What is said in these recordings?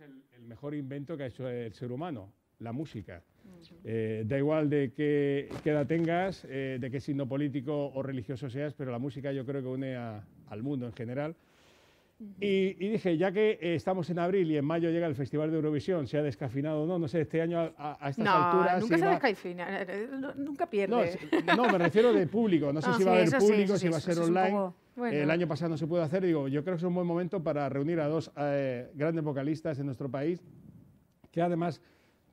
el, mejor invento que ha hecho el ser humano, la música. Eh, da igual de qué, qué edad tengas, eh, de qué signo político o religioso seas, pero la música yo creo que une al mundo en general. Y, dije, ya que eh, estamos en abril y en mayo llega el Festival de Eurovisión, se ha descafinado o no, no sé, este año a, a, no, Nunca se descafina, nunca pierde. No, me refiero de público, no sé si va a haber público, si va a ser online. El año pasado no se pudo hacer, digo, yo creo que es un buen momento para reunir a dos eh, grandes vocalistas en nuestro país, que además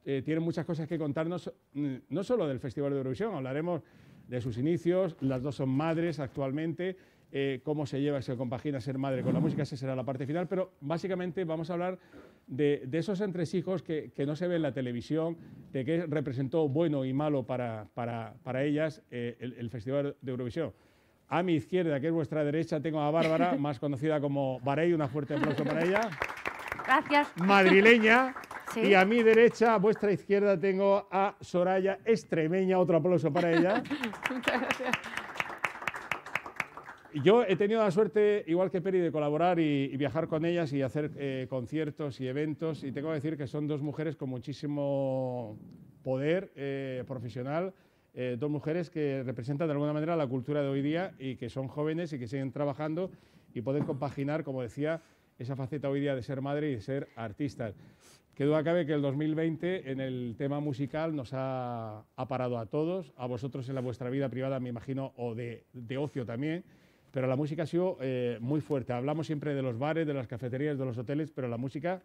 eh, tienen muchas cosas que contarnos, mm, no solo del Festival de Eurovisión, hablaremos de sus inicios, las dos son madres actualmente, eh, cómo se lleva, se compagina ser madre con la música, esa será la parte final, pero básicamente vamos a hablar de, esos entresijos que, que, no se ve en la televisión, de qué representó bueno y malo para, para, para ellas el, Festival de Eurovisión. A mi izquierda, que es vuestra derecha, tengo a Bárbara, más conocida como Barey. una fuerte aplauso para ella. Gracias. Madrileña. Y a mi derecha, a vuestra izquierda, tengo a Soraya Extremeña. Otro aplauso para ella. Muchas gracias. Yo he tenido la suerte, igual que Peri, de colaborar y, viajar con ellas y hacer eh, conciertos y eventos. Y tengo que decir que son dos mujeres con muchísimo poder eh, profesional eh, dos mujeres que representan de alguna manera la cultura de hoy día y que son jóvenes y que siguen trabajando y pueden compaginar, como decía, esa faceta hoy día de ser madre y de ser artistas. Qué duda cabe que el 2020 en el tema musical nos ha, ha parado a todos, a vosotros en la vuestra vida privada, me imagino, o de, de ocio también, pero la música ha sido eh, muy fuerte. Hablamos siempre de los bares, de las cafeterías, de los hoteles, pero la música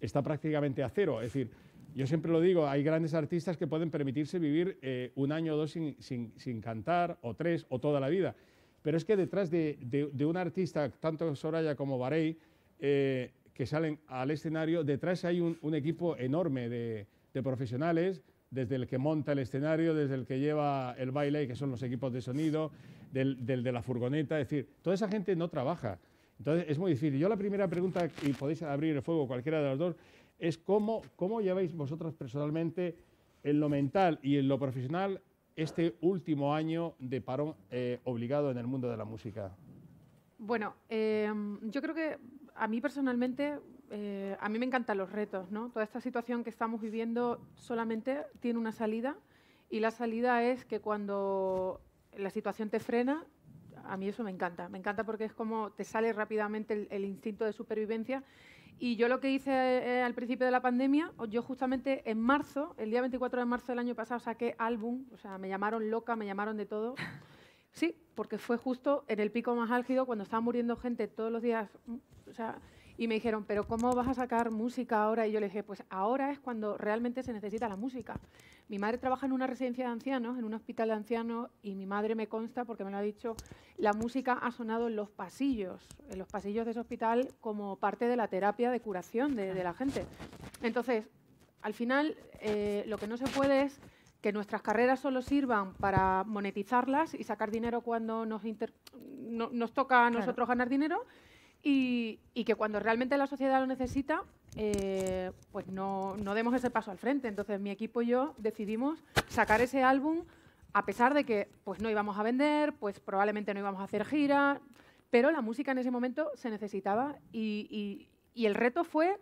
está prácticamente a cero. Es decir, yo siempre lo digo, hay grandes artistas que pueden permitirse vivir eh, un año o dos sin, cantar, o tres, o toda la vida. Pero es que detrás de, un artista, tanto Soraya como Barey, eh, que salen al escenario, detrás hay un, equipo enorme de, profesionales, desde el que monta el escenario, desde el que lleva el baile, que son los equipos de sonido, del, del de la furgoneta, es decir, toda esa gente no trabaja. Entonces es muy difícil. Yo la primera pregunta, y podéis abrir el fuego cualquiera de los dos, es cómo, cómo lleváis vosotras personalmente en lo mental y en lo profesional este último año de parón eh, obligado en el mundo de la música. Bueno, em, yo creo que a mí personalmente, eh, a mí me encantan los retos, ¿no? Toda esta situación que estamos viviendo solamente tiene una salida y la salida es que cuando la situación te frena, a mí eso me encanta. Me encanta porque es como te sale rápidamente el instinto de supervivencia y yo lo que hice eh, al principio de la pandemia, yo justamente en marzo, el día 24 de marzo del año pasado, saqué álbum, o sea, me llamaron loca, me llamaron de todo. Sí, porque fue justo en el pico más álgido, cuando estaba muriendo gente todos los días, o sea, y me dijeron, pero ¿cómo vas a sacar música ahora? Y yo le dije, pues ahora es cuando realmente se necesita la música. Mi madre trabaja en una residencia de ancianos, en un hospital de ancianos, y mi madre me consta, porque me lo ha dicho, la música ha sonado en los pasillos, en los pasillos de ese hospital como parte de la terapia de curación de, la gente. Entonces, al final, eh, lo que no se puede es que nuestras carreras solo sirvan para monetizarlas y sacar dinero cuando nos, toca a nosotros ganar dinero, y, que cuando realmente la sociedad lo necesita, eh, pues no, demos ese paso al frente. Entonces mi equipo y yo decidimos sacar ese álbum a pesar de que pues no íbamos a vender, pues probablemente no íbamos a hacer gira, pero la música en ese momento se necesitaba y el reto fue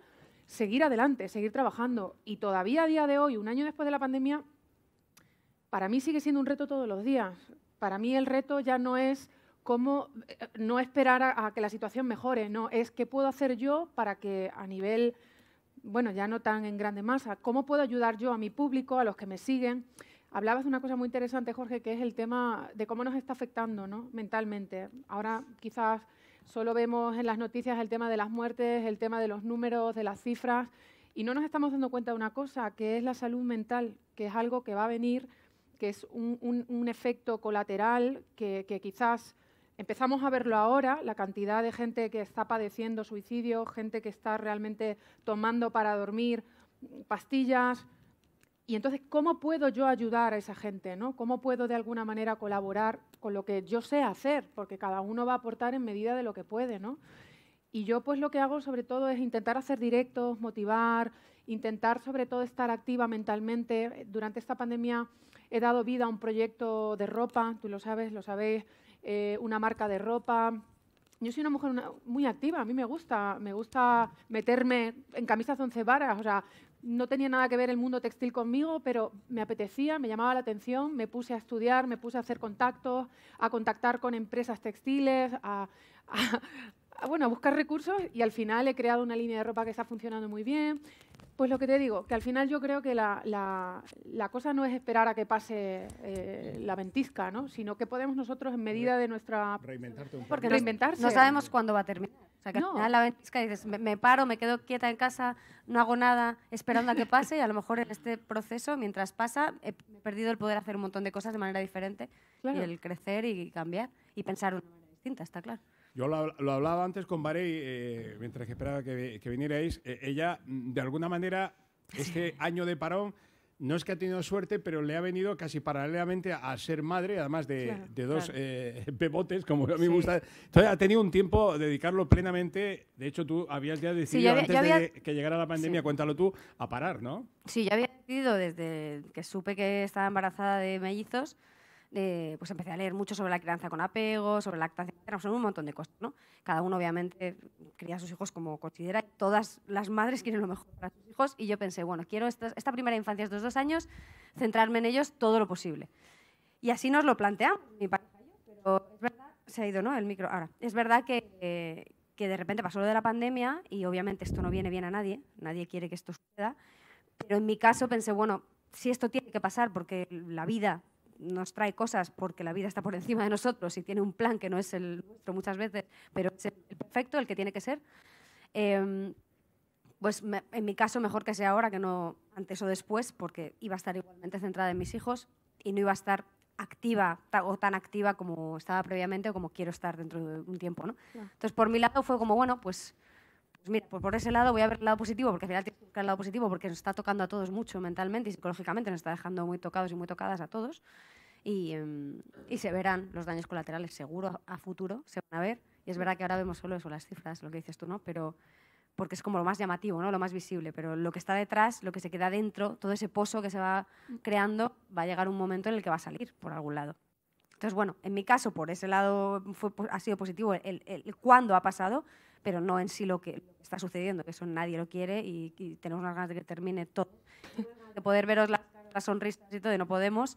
seguir adelante, seguir trabajando. Y todavía a día de hoy, un año después de la pandemia, para mí sigue siendo un reto todos los días. Para mí el reto ya no es cómo eh, no esperar a, que la situación mejore, no, es qué puedo hacer yo para que a nivel, bueno, ya no tan en grande masa, cómo puedo ayudar yo a mi público, a los que me siguen. Hablabas de una cosa muy interesante, Jorge, que es el tema de cómo nos está afectando ¿no? mentalmente. Ahora quizás solo vemos en las noticias el tema de las muertes, el tema de los números, de las cifras, y no nos estamos dando cuenta de una cosa, que es la salud mental, que es algo que va a venir, que es un, efecto colateral que, quizás Empezamos a verlo ahora, la cantidad de gente que está padeciendo suicidio, gente que está realmente tomando para dormir pastillas. Y entonces, ¿cómo puedo yo ayudar a esa gente? ¿no? ¿Cómo puedo de alguna manera colaborar con lo que yo sé hacer? Porque cada uno va a aportar en medida de lo que puede. ¿no? Y yo pues lo que hago sobre todo es intentar hacer directos, motivar, intentar sobre todo estar activa mentalmente. Durante esta pandemia he dado vida a un proyecto de ropa, tú lo sabes, lo sabéis, eh, una marca de ropa. Yo soy una mujer muy activa, a mí me gusta, me gusta meterme en camisas once varas, o sea, no tenía nada que ver el mundo textil conmigo, pero me apetecía, me llamaba la atención, me puse a estudiar, me puse a hacer contactos, a contactar con empresas textiles, bueno, a buscar recursos y al final he creado una línea de ropa que está funcionando muy bien. Pues lo que te digo, que al final yo creo que la, cosa no es esperar a que pase eh, la ventisca, ¿no? sino que podemos nosotros en medida de nuestra... Reinventarte un Porque No sabemos cuándo va a terminar. O sea, que la ventisca dices, me, paro, me quedo quieta en casa, no hago nada esperando a que pase y a lo mejor en este proceso, mientras pasa, he perdido el poder hacer un montón de cosas de manera diferente y el crecer y cambiar y pensar de una manera distinta, está claro. Yo lo, hablaba antes con Barey, eh, mientras que esperaba que, vinierais. Eh, ella, mm, de alguna manera, este año de parón no es que ha tenido suerte, pero le ha venido casi paralelamente a ser madre, además de, de dos pebotes eh, bebotes, como a mí me gusta. Entonces ha tenido un tiempo dedicarlo plenamente. De hecho, tú habías ya decidido antes de que llegara la pandemia, cuéntalo tú, a parar, ¿no? Sí, ya había decidido desde que supe que estaba embarazada de mellizos pues empecé a leer mucho sobre la crianza con apego, sobre la lactancia materna, sobre un montón de cosas. ¿no? Cada uno, obviamente, cría a sus hijos como considera. Todas las madres quieren lo mejor para sus hijos y yo pensé, bueno, quiero esta, primera infancia, estos dos años, centrarme en ellos todo lo posible. Y así nos lo planteamos, mi pero es verdad, se ha ido ¿no? el micro ahora. Es verdad que, que de repente pasó lo de la pandemia y obviamente esto no viene bien a nadie, nadie quiere que esto suceda, pero en mi caso pensé, bueno, si esto tiene que pasar porque la vida nos trae cosas porque la vida está por encima de nosotros y tiene un plan que no es el nuestro muchas veces, pero es el perfecto, el que tiene que ser. Em, pues en mi caso, mejor que sea ahora que no antes o después, porque iba a estar igualmente centrada en mis hijos y no iba a estar activa o tan activa como estaba previamente o como quiero estar dentro de un tiempo. ¿no? Entonces, por mi lado fue como, bueno, pues mira, por ese lado voy a ver el lado positivo, porque al final tiene que buscar el lado positivo, porque nos está tocando a todos mucho mentalmente y psicológicamente, nos está dejando muy tocados y muy tocadas a todos. Em, y, se verán los daños colaterales, seguro, a, futuro, se van a ver. Y es verdad que ahora vemos solo eso, las cifras, lo que dices tú, ¿no? Pero porque es como lo más llamativo, ¿no? Lo más visible, pero lo que está detrás, lo que se queda dentro, todo ese pozo que se va creando, va a llegar un momento en el que va a salir por algún lado. Entonces, bueno, en mi caso, por ese lado ha sido positivo el, el, el cuándo ha pasado, pero no en sí lo que está sucediendo, que eso nadie lo quiere y, tenemos ganas de que termine todo, de poder veros las, sonrisas y todo, y no podemos,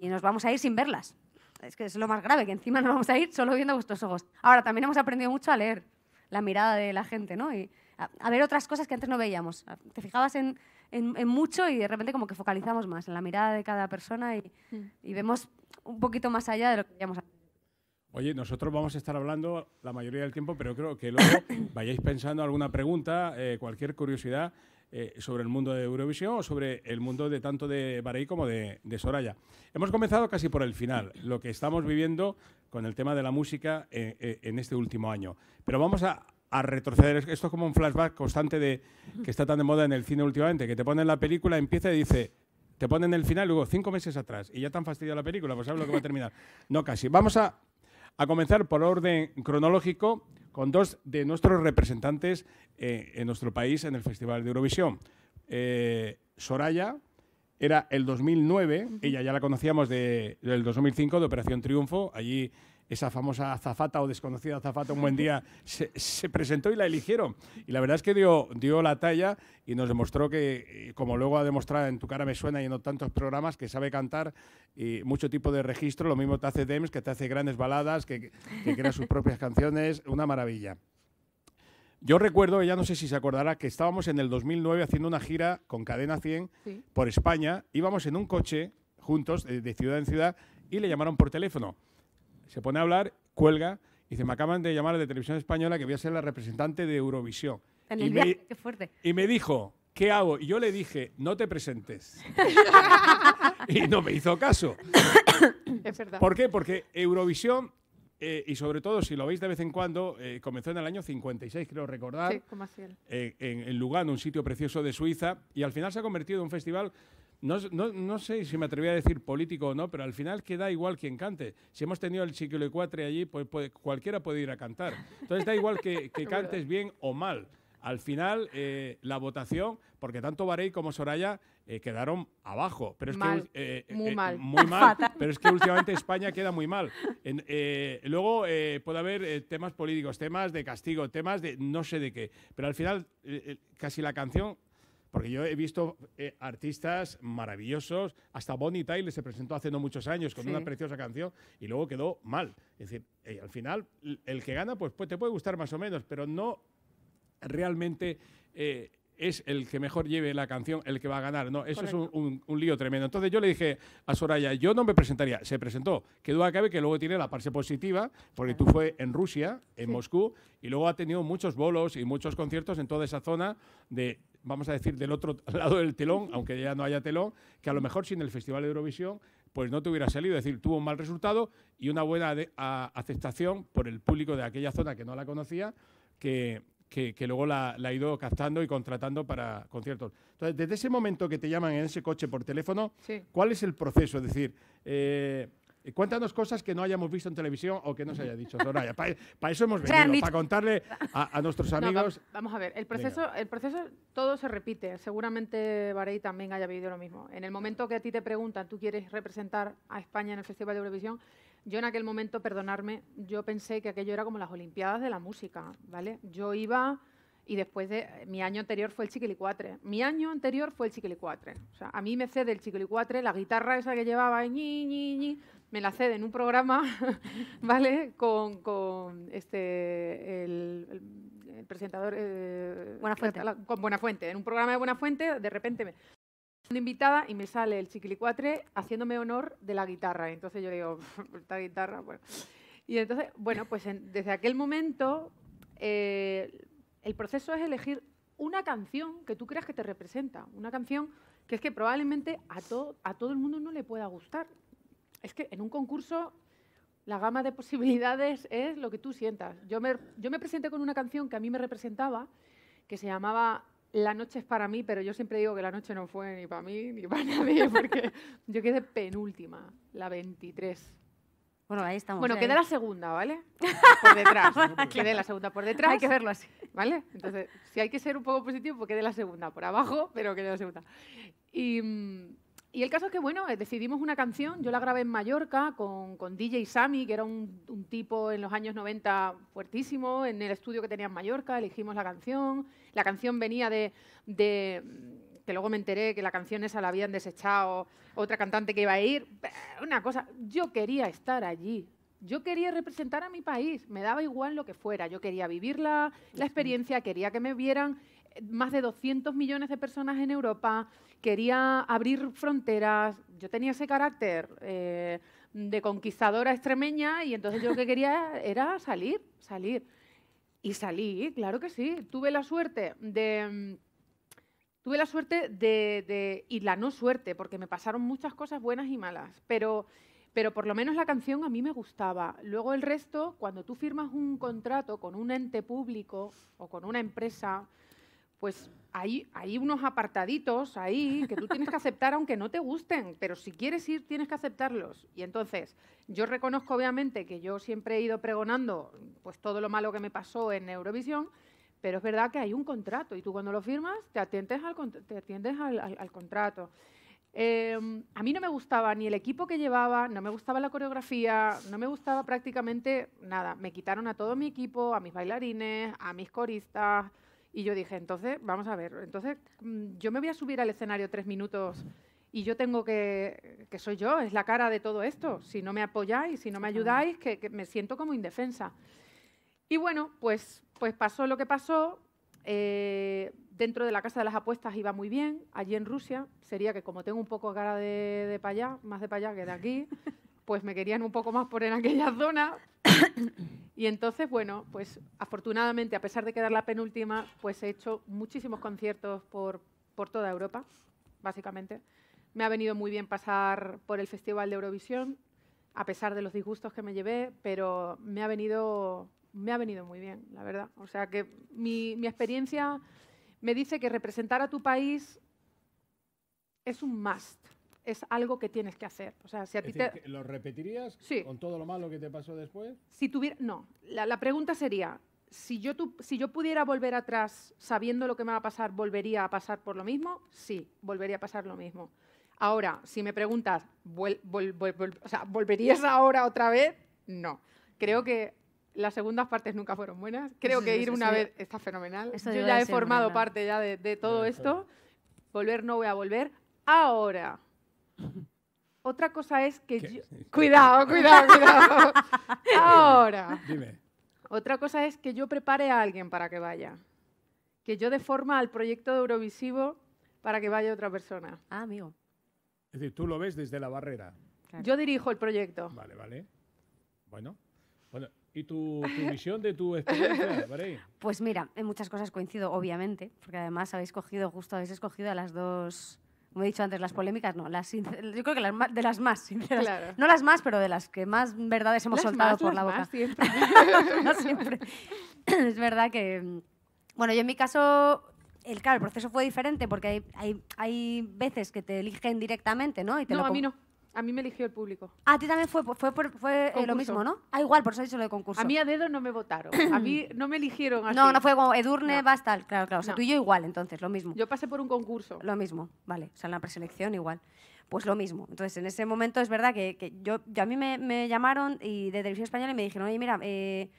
y nos vamos a ir sin verlas. Es que es lo más grave, que encima nos vamos a ir solo viendo vuestros ojos. Ahora, también hemos aprendido mucho a leer la mirada de la gente, ¿no? Y a, ver otras cosas que antes no veíamos. Te fijabas en, en, mucho y de repente como que focalizamos más en la mirada de cada persona y, mm. y vemos un poquito más allá de lo que veíamos antes. Oye, nosotros vamos a estar hablando la mayoría del tiempo, pero creo que luego vayáis pensando alguna pregunta, eh, cualquier curiosidad eh, sobre el mundo de Eurovisión o sobre el mundo de tanto de Baraí como de, Soraya. Hemos comenzado casi por el final, lo que estamos viviendo con el tema de la música eh, en este último año. Pero vamos a, a, retroceder. Esto es como un flashback constante de que está tan de moda en el cine últimamente, que te ponen la película, empieza y dice, te ponen el final, luego cinco meses atrás, y ya tan fastidiado la película, pues sabes lo que va a terminar. No, casi. Vamos a a comenzar por orden cronológico con dos de nuestros representantes eh, en nuestro país en el Festival de Eurovisión. Eh, Soraya era el 2009, ella ya la conocíamos del 2005 de Operación Triunfo, allí esa famosa azafata o desconocida azafata un buen día se, presentó y la eligieron. Y la verdad es que dio, dio la talla y nos demostró que, eh, como luego ha demostrado en Tu cara me suena y en tantos programas, que sabe cantar y mucho tipo de registro, lo mismo te hace Dems, que te hace grandes baladas, que, que crea sus propias canciones, una maravilla. Yo recuerdo, ya no sé si se acordará, que estábamos en el 2009 haciendo una gira con Cadena 100 por España, íbamos en un coche juntos eh, de ciudad en ciudad y le llamaron por teléfono se pone a hablar, cuelga, y dice, me acaban de llamar de Televisión Española que voy a ser la representante de Eurovisión. y me, qué fuerte. Y me dijo, ¿qué hago? Y yo le dije, no te presentes. y no me hizo caso. es verdad. ¿Por qué? Porque Eurovisión, eh, y sobre todo si lo veis de vez en cuando, eh, comenzó en el año 56, creo recordar, sí, como así eh, en, en Lugano, un sitio precioso de Suiza, y al final se ha convertido en un festival no, sé si me atreví a decir político o no, pero al final queda igual quien cante. Si hemos tenido el cuatre allí, pues, allí, cualquiera puede ir a cantar. Entonces da igual que, que cantes bien o mal. Al final, eh, la votación, porque tanto Barey como Soraya eh, quedaron abajo. Pero es eh, muy mal. Muy mal pero es que últimamente España queda muy mal. luego puede haber temas políticos, temas de castigo, temas de no sé de qué. Pero al final, casi la canción porque yo he visto eh, artistas maravillosos, hasta Bonnie Tyler se presentó hace no muchos años con una preciosa canción y luego quedó mal. Es decir, eh, al final el que gana pues, pues, te puede gustar más o menos, pero no realmente eh, es el que mejor lleve la canción el que va a ganar. No, eso es un, lío tremendo. Entonces yo le dije a Soraya, yo no me presentaría. Se presentó. Quedó a cabe que luego tiene la parte positiva, porque tú fue en Rusia, en Moscú, y luego ha tenido muchos bolos y muchos conciertos en toda esa zona de vamos a decir, del otro lado del telón, aunque ya no haya telón, que a lo mejor sin el Festival de Eurovisión pues no te hubiera salido. Es decir, tuvo un mal resultado y una buena aceptación por el público de aquella zona que no la conocía, que, que, luego la, ha ido captando y contratando para conciertos. Entonces, desde ese momento que te llaman en ese coche por teléfono, ¿cuál es el proceso? Es decir, eh, Cuéntanos cosas que no hayamos visto en televisión o que no se haya dicho, Para eso hemos venido, para contarle a, nuestros amigos. vamos a ver, el proceso, el proceso todo se repite. Seguramente Varey también haya vivido lo mismo. En el momento que a ti te preguntan, tú quieres representar a España en el Festival de Eurovisión, yo en aquel momento, perdonarme, yo pensé que aquello era como las Olimpiadas de la música, ¿vale? Yo iba y después de mi año anterior fue el chiquilicuatre. Mi año anterior fue el chiquilicuatre. O sea, a mí me cede el chiquilicuatre, la guitarra esa que llevaba, ñi, ñi, ñi me la cede en un programa, ¿vale? Con, este, el, presentador. Eh, Buenafuente. Con En un programa de Buena Fuente, de repente me. invitada y me sale el chiquilicuatre haciéndome honor de la guitarra. Entonces yo digo, esta guitarra, bueno. Y entonces, bueno, pues desde aquel momento, eh, el proceso es elegir una canción que tú creas que te representa, una canción que es que probablemente a, a todo el mundo no le pueda gustar, es que en un concurso la gama de posibilidades es lo que tú sientas. Yo me, yo me presenté con una canción que a mí me representaba, que se llamaba La noche es para mí, pero yo siempre digo que la noche no fue ni para mí ni para nadie, porque yo quedé penúltima, la 23. Bueno, ahí estamos. Bueno, ¿eh? quedé la segunda, ¿vale? Por detrás. quedé la segunda por detrás. Hay que verlo así. ¿Vale? Entonces, si hay que ser un poco positivo, pues quedé la segunda por abajo, pero quedé la segunda. Y mm, y el caso es que, bueno, eh, decidimos una canción, yo la grabé en Mallorca con, con DJ Sammy, que era un, tipo en los años 90 fuertísimo, en el estudio que tenía en Mallorca, elegimos la canción, la canción venía de, que luego me enteré que la canción esa la habían desechado otra cantante que iba a ir, una cosa, yo quería estar allí, yo quería representar a mi país, me daba igual lo que fuera, yo quería vivir la experiencia, quería que me vieran más de 200 millones de personas en Europa, quería abrir fronteras, yo tenía ese carácter eh, de conquistadora extremeña y entonces yo lo que quería era salir, salir. Y salí, claro que sí, tuve la suerte de... Tuve la suerte de, y la no suerte, porque me pasaron muchas cosas buenas y malas, pero, pero por lo menos la canción a mí me gustaba. Luego el resto, cuando tú firmas un contrato con un ente público o con una empresa, pues hay, hay, unos apartaditos ahí que tú tienes que aceptar aunque no te gusten, pero si quieres ir tienes que aceptarlos. Y entonces, yo reconozco obviamente que yo siempre he ido pregonando pues todo lo malo que me pasó en Eurovisión, pero es verdad que hay un contrato y tú cuando lo firmas te atiendes al, te atiendes contrato. Em, a mí no me gustaba ni el equipo que llevaba, no me gustaba la coreografía, no me gustaba prácticamente nada. Me quitaron a todo mi equipo, a mis bailarines, a mis coristas, y yo dije, entonces, vamos a ver, entonces mm, yo me voy a subir al escenario tres minutos y yo tengo que, que soy yo, es la cara de todo esto. Si no me apoyáis, si no me ayudáis, que, me siento como indefensa. Y bueno, pues, pues pasó lo que pasó. Eh, dentro de la casa de las apuestas iba muy bien. Allí en Rusia sería que como tengo un poco cara de, de para allá, más de para allá que de aquí, pues me querían un poco más por en aquella zona. y entonces, bueno, pues afortunadamente, a pesar de quedar la penúltima, pues he hecho muchísimos conciertos por, toda Europa, básicamente. Me ha venido muy bien pasar por el Festival de Eurovisión, a pesar de los disgustos que me llevé, pero me ha venido, me ha venido muy bien, la verdad. O sea que mi, mi experiencia me dice que representar a tu país es un must es algo que tienes que hacer. O sea, ¿Lo repetirías con todo lo malo que te pasó después? Si tuviera... No, la, pregunta sería, si yo, si yo pudiera volver atrás sabiendo lo que me va a pasar, ¿volvería a pasar por lo mismo? Sí, volvería a pasar lo mismo. Ahora, si me preguntas, ¿volverías ahora otra vez? No. Creo que las segundas partes nunca fueron buenas. Creo que ir una vez está fenomenal. yo ya he formado parte ya de, de todo esto. Volver no voy a volver. Ahora, otra cosa es que yo... Cuidado, cuidado, cuidado. Ahora. Dime. Otra cosa es que yo prepare a alguien para que vaya. Que yo deforma al proyecto de Eurovisivo para que vaya otra persona. Ah, amigo. Es decir, tú lo ves desde la barrera. Yo dirijo el proyecto. Vale, vale. Bueno. ¿Y tu, visión de tu experiencia, Pues mira, en muchas cosas coincido, obviamente, porque además habéis cogido, justo habéis escogido a las dos como he dicho antes, las polémicas no, las yo creo que de las más sinceras. No las más, pero de las que más verdades hemos soltado por la boca. Más siempre. no siempre. es verdad que. Mm, bueno, yo en mi caso, el, claro, el proceso fue diferente porque hay, hay, veces que te eligen directamente, ¿no? Y te no, a mí no. A mí me eligió el público. A ti también fue, fue, fue, eh, lo mismo, ¿no? Ah, igual, por eso he dicho lo de concurso. A mí a dedo no me votaron. A mí no me eligieron así. No, no fue como Edurne, no. basta. Claro, claro. O sea, tú y yo igual, entonces, lo mismo. Yo pasé por un concurso. Lo mismo, vale. O sea, en la preselección igual. Pues lo mismo. Entonces, en ese momento es verdad que, yo, yo, a mí me, llamaron y de Televisión Española y me dijeron, oye, mira, eh,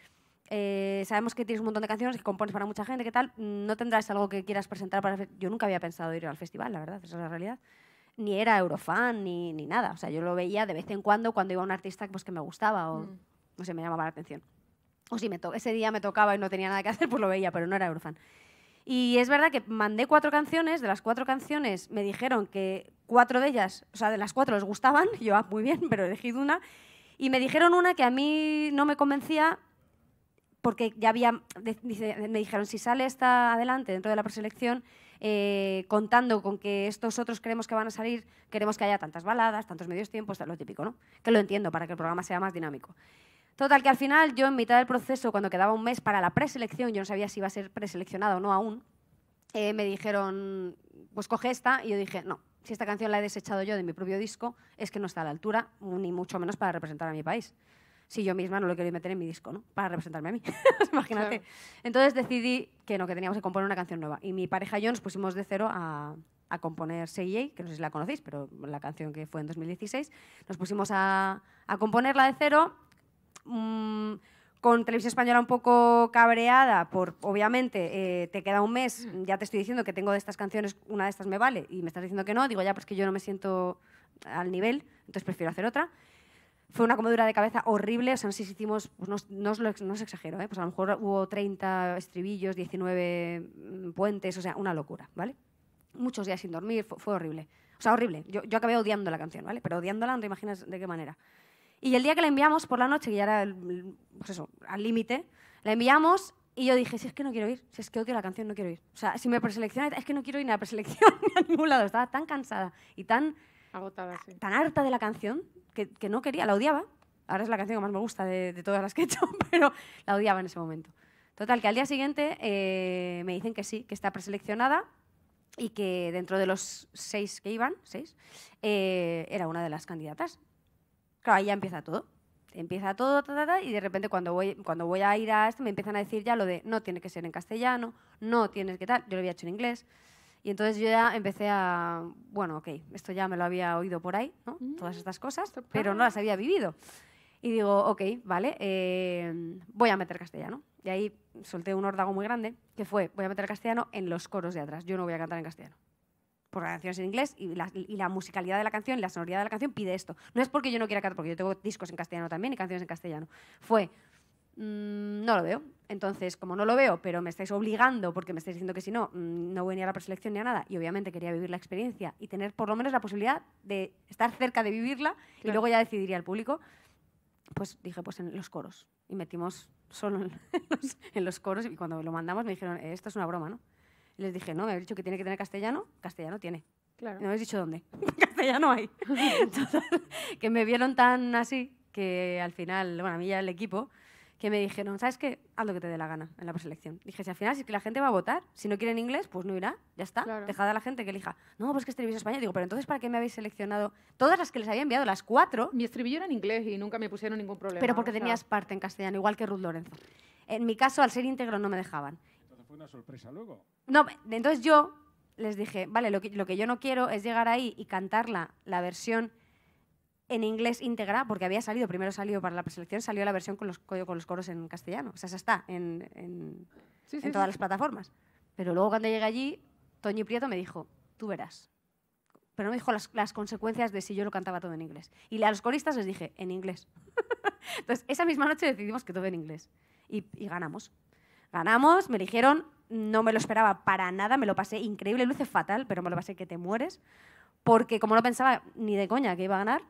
eh, sabemos que tienes un montón de canciones, que compones para mucha gente, ¿qué tal? Mm, ¿No tendrás algo que quieras presentar para...? Yo nunca había pensado ir al festival, la verdad, esa es la realidad ni era eurofan ni, nada. O sea, yo lo veía de vez en cuando cuando iba un artista pues, que me gustaba o mm. no sé, me llamaba la atención. O si ese día me tocaba y no tenía nada que hacer, pues lo veía, pero no era eurofan. Y es verdad que mandé cuatro canciones, de las cuatro canciones me dijeron que cuatro de ellas, o sea, de las cuatro les gustaban, yo, ah, muy bien, pero he elegido una, y me dijeron una que a mí no me convencía porque ya había, me dijeron, si sale esta adelante dentro de la preselección, eh, contando con que estos otros creemos que van a salir, queremos que haya tantas baladas, tantos medios tiempos, lo típico, ¿no? Que lo entiendo para que el programa sea más dinámico. Total, que al final yo en mitad del proceso, cuando quedaba un mes para la preselección, yo no sabía si iba a ser preseleccionado o no aún, eh, me dijeron, pues coge esta, y yo dije, no, si esta canción la he desechado yo de mi propio disco, es que no está a la altura, ni mucho menos para representar a mi país si yo misma no lo quería meter en mi disco, ¿no? Para representarme a mí, imagínate. Entonces decidí que no, que teníamos que componer una canción nueva. Y mi pareja y yo nos pusimos de cero a, componer Say que no sé si la conocéis, pero la canción que fue en 2016. Nos pusimos a, a componerla de cero. Mm, con Televisión Española un poco cabreada por, obviamente, eh, te queda un mes, mm. ya te estoy diciendo que tengo de estas canciones, una de estas me vale, y me estás diciendo que no, digo, ya, pues que yo no me siento al nivel, entonces prefiero hacer otra. Fue una comedura de cabeza horrible, o sea, pues, no sé si hicimos, no, no, exagero, ¿eh? pues a lo mejor hubo 30 estribillos, 19 mm, puentes, o sea, una locura, ¿vale? Muchos días sin dormir, fue, horrible. O sea, horrible. Yo, yo, acabé odiando la canción, ¿vale? Pero odiándola no te imaginas de qué manera. Y el día que la enviamos por la noche, que ya era, el, pues eso, al límite, la enviamos y yo dije, si es que no quiero ir, si es que odio la canción, no quiero ir. O sea, si me preseleccionan, es que no quiero ir a preselección ni a ningún lado. Estaba tan cansada y tan Agotada, Tan harta de la canción que, no quería, la odiaba. Ahora es la canción que más me gusta de, todas las que he hecho, pero la odiaba en ese momento. Total, que al día siguiente eh, me dicen que sí, que está preseleccionada y que dentro de los seis que iban, seis, eh, era una de las candidatas. Claro, ahí ya empieza todo. Empieza todo, y de repente cuando voy, cuando voy a ir a esto me empiezan a decir ya lo de no tiene que ser en castellano, no tienes que tal. Yo lo había hecho en inglés. Y entonces yo ya empecé a, bueno, ok, esto ya me lo había oído por ahí, ¿no? Mm. Todas estas cosas, pero no las había vivido. Y digo, ok, vale, em, voy a meter castellano. Y ahí solté un hordago muy grande, que fue, voy a meter castellano en los coros de atrás. Yo no voy a cantar en castellano. Porque la canción es en inglés y la, musicalidad de la canción y la sonoridad de la canción pide esto. No es porque yo no quiera cantar, porque yo tengo discos en castellano también y canciones en castellano. Fue, mm, no lo veo, entonces, como no lo veo, pero me estáis obligando porque me estáis diciendo que si no, mm, no voy ni a la preselección ni a nada. Y obviamente quería vivir la experiencia y tener por lo menos la posibilidad de estar cerca de vivirla y luego ya decidiría el público. Pues dije, pues en los coros. Y metimos solo en los, coros y cuando lo mandamos me dijeron, eh, esto es una broma, ¿no? Y les dije, no, me habéis dicho que tiene que tener castellano, castellano tiene. Claro. No habéis dicho dónde. castellano hay. que me vieron tan así que al final, bueno, a mí ya el equipo que me dijeron, ¿sabes qué? Haz lo que te dé la gana en la preselección. Dije, si al final es que la gente va a votar, si no quieren inglés, pues no irá, ya está. dejada Dejad a la gente que elija. No, pues que estribillo español. Digo, pero entonces, ¿para qué me habéis seleccionado todas las que les había enviado, las cuatro? Mi estribillo era en inglés y nunca me pusieron ningún problema. Pero porque tenías parte en castellano, igual que Ruth Lorenzo. En mi caso, al ser íntegro, no me dejaban. Entonces fue una sorpresa luego. No, entonces yo les dije, vale, lo que, yo no quiero es llegar ahí y cantarla la versión en inglés íntegra, porque había salido, primero salió para la preselección, salió la versión con los, con los coros en castellano. O sea, esa está en, en, todas las plataformas. Pero luego cuando llegué allí, Toño Prieto me dijo, tú verás. Pero no me dijo las, las, consecuencias de si yo lo cantaba todo en inglés. Y a los coristas les dije, en inglés. Entonces, esa misma noche decidimos que todo en inglés. Y, y ganamos. Ganamos, me eligieron, no me lo esperaba para nada, me lo pasé increíble, luce fatal, pero me lo pasé que te mueres. Porque como no pensaba ni de coña que iba a ganar,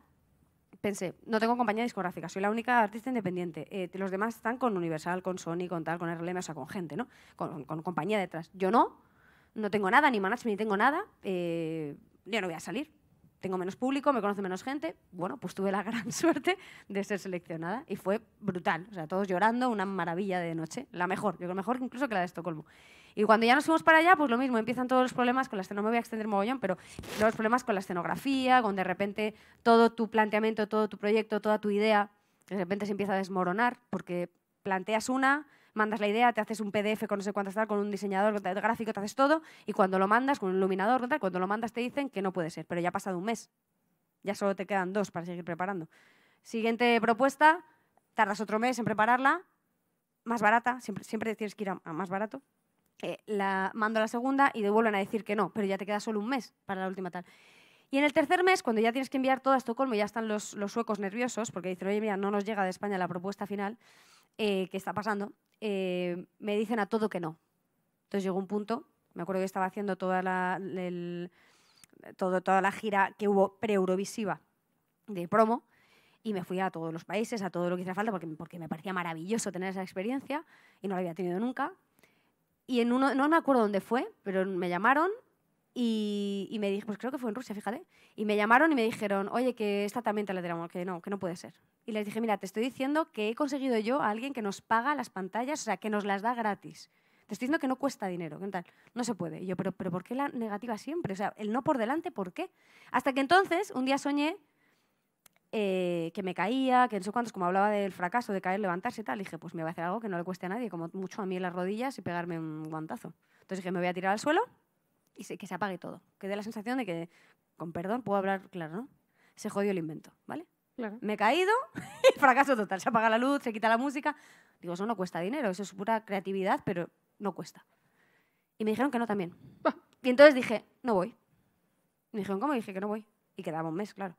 pensé, no tengo compañía discográfica, soy la única artista independiente. Eh, los demás están con Universal, con Sony, con tal, con RLM, o sea, con gente, ¿no? Con, compañía detrás. Yo no, no tengo nada, ni management, ni tengo nada. Eh, yo no voy a salir. Tengo menos público, me conoce menos gente. Bueno, pues tuve la gran suerte de ser seleccionada y fue brutal. O sea, todos llorando, una maravilla de noche. La mejor, yo creo mejor incluso que la de Estocolmo. Y cuando ya nos fuimos para allá, pues lo mismo, empiezan todos los problemas con la escenografía, no me voy a extender mogollón, pero los problemas con la escenografía, con de repente todo tu planteamiento, todo tu proyecto, toda tu idea, de repente se empieza a desmoronar, porque planteas una, mandas la idea, te haces un PDF con no sé cuántas tal, con un diseñador con gráfico, te haces todo, y cuando lo mandas, con un iluminador, cuando lo mandas te dicen que no puede ser, pero ya ha pasado un mes. Ya solo te quedan dos para seguir preparando. Siguiente propuesta, tardas otro mes en prepararla, más barata, siempre, tienes que ir a más barato, eh, la mando la segunda y devuelven a decir que no, pero ya te queda solo un mes para la última tal. Y en el tercer mes, cuando ya tienes que enviar todo a Estocolmo, ya están los, suecos nerviosos, porque dicen, oye, mira, no nos llega de España la propuesta final, eh, ¿qué está pasando? Eh, me dicen a todo que no. Entonces llegó un punto, me acuerdo que estaba haciendo toda la, toda la gira que hubo pre-Eurovisiva de promo, y me fui a todos los países, a todo lo que hiciera falta, porque, porque me parecía maravilloso tener esa experiencia, y no la había tenido nunca, y en uno, no me acuerdo dónde fue, pero me llamaron y, me dije, pues creo que fue en Rusia, fíjate. Y me llamaron y me dijeron, oye, que esta también te la tenemos, que no, que no puede ser. Y les dije, mira, te estoy diciendo que he conseguido yo a alguien que nos paga las pantallas, o sea, que nos las da gratis. Te estoy diciendo que no cuesta dinero, que tal. No se puede. Y yo, pero, pero ¿por qué la negativa siempre? O sea, el no por delante, ¿por qué? Hasta que entonces, un día soñé eh, que me caía, que no sé cuántos, como hablaba del fracaso, de caer, levantarse y tal, dije, pues me voy a hacer algo que no le cueste a nadie, como mucho a mí en las rodillas y pegarme un guantazo. Entonces dije, me voy a tirar al suelo y que se apague todo. Que dé la sensación de que, con perdón, puedo hablar, claro, ¿no? Se jodió el invento, ¿vale? Me he caído, fracaso total, se apaga la luz, se quita la música. Digo, eso no cuesta dinero, eso es pura creatividad, pero no cuesta. Y me dijeron que no también. Y entonces dije, no voy. Me dijeron, ¿cómo? Y dije que no voy. Y quedaba un mes, claro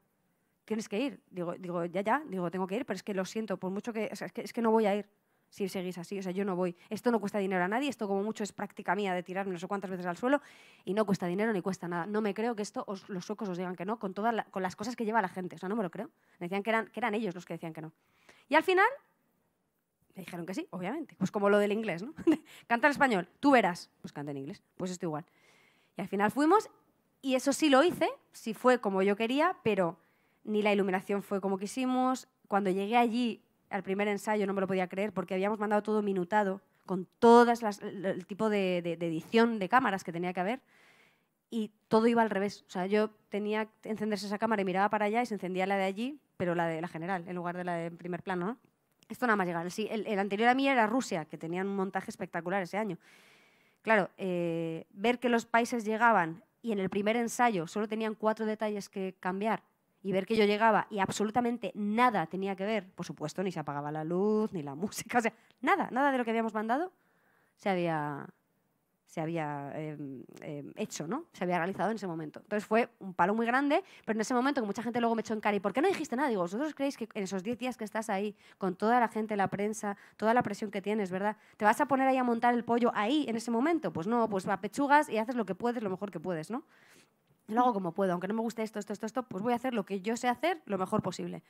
tienes que ir. Digo, digo, ya, ya, digo, tengo que ir, pero es que lo siento, por mucho que, es que, no voy a ir si seguís así, o sea, yo no voy. Esto no cuesta dinero a nadie, esto como mucho es práctica mía de tirarme no sé cuántas veces al suelo y no cuesta dinero ni cuesta nada. No me creo que esto los suecos os digan que no con, todas con las cosas que lleva la gente, o sea, no me lo creo. Me decían que eran, que eran ellos los que decían que no. Y al final me dijeron que sí, obviamente, pues como lo del inglés, ¿no? canta en español, tú verás, pues canta en inglés, pues esto igual. Y al final fuimos y eso sí lo hice, sí fue como yo quería, pero ni la iluminación fue como quisimos. Cuando llegué allí, al primer ensayo, no me lo podía creer porque habíamos mandado todo minutado, con todo el tipo de, edición de cámaras que tenía que haber. Y todo iba al revés. O sea, yo tenía que encenderse esa cámara y miraba para allá y se encendía la de allí, pero la de la general, en lugar de la de primer plano. Esto nada más llegar. el, anterior a mí era Rusia, que tenían un montaje espectacular ese año. Claro, eh, ver que los países llegaban y en el primer ensayo solo tenían cuatro detalles que cambiar y ver que yo llegaba y absolutamente nada tenía que ver, por supuesto, ni se apagaba la luz, ni la música, o sea, nada, nada de lo que habíamos mandado se había, se había em, em, hecho, ¿no? Se había realizado en ese momento. Entonces fue un palo muy grande, pero en ese momento que mucha gente luego me echó en cara, ¿y por qué no dijiste nada? Digo, ¿vosotros creéis que en esos 10 días que estás ahí, con toda la gente, la prensa, toda la presión que tienes, ¿verdad? ¿Te vas a poner ahí a montar el pollo ahí, en ese momento? Pues no, pues va, pechugas y haces lo que puedes, lo mejor que puedes, ¿no? lo hago como puedo, aunque no me guste esto, esto, esto, esto, pues voy a hacer lo que yo sé hacer lo mejor posible.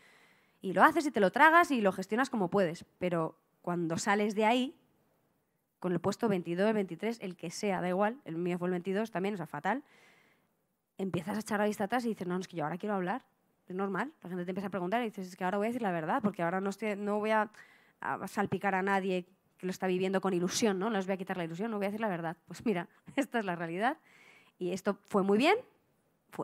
Y lo haces y te lo tragas y lo gestionas como puedes, pero cuando sales de ahí, con el puesto 22, 23, el que sea, da igual, el mío fue el 22 también, o sea, fatal, empiezas a echar la vista atrás y dices, no, es que yo ahora quiero hablar, es normal, la gente te empieza a preguntar y dices, es que ahora voy a decir la verdad, porque ahora no, estoy, no voy a, salpicar a nadie que lo está viviendo con ilusión, ¿no? No les voy a quitar la ilusión, no voy a decir la verdad. Pues mira, esta es la realidad y esto fue muy bien,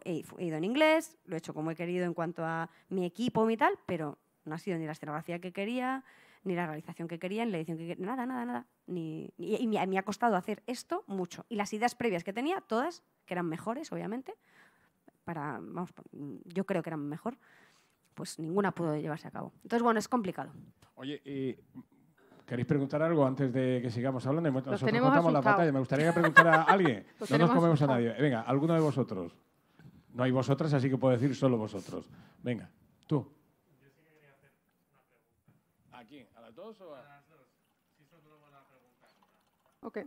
he, ido en inglés, lo he hecho como he querido en cuanto a mi equipo y tal, pero no ha sido ni la escenografía que quería, ni la realización que quería, ni la edición que quería, nada, nada, nada. Ni, y me, ha costado hacer esto mucho. Y las ideas previas que tenía, todas, que eran mejores, obviamente, para, yo creo que eran mejor, pues ninguna pudo llevarse a cabo. Entonces, bueno, es complicado. Oye, ¿Queréis preguntar algo antes de que sigamos hablando? Nosotros contamos la batalla. Me gustaría preguntar a alguien. no nos comemos a nadie. Venga, alguno de vosotros. No hay vosotras, así que puedo decir solo vosotros. Venga, tú. Yo sí que quería hacer una pregunta. ¿A quién? ¿A las dos o a...? A las dos. Sí, solo una pregunta. Ok.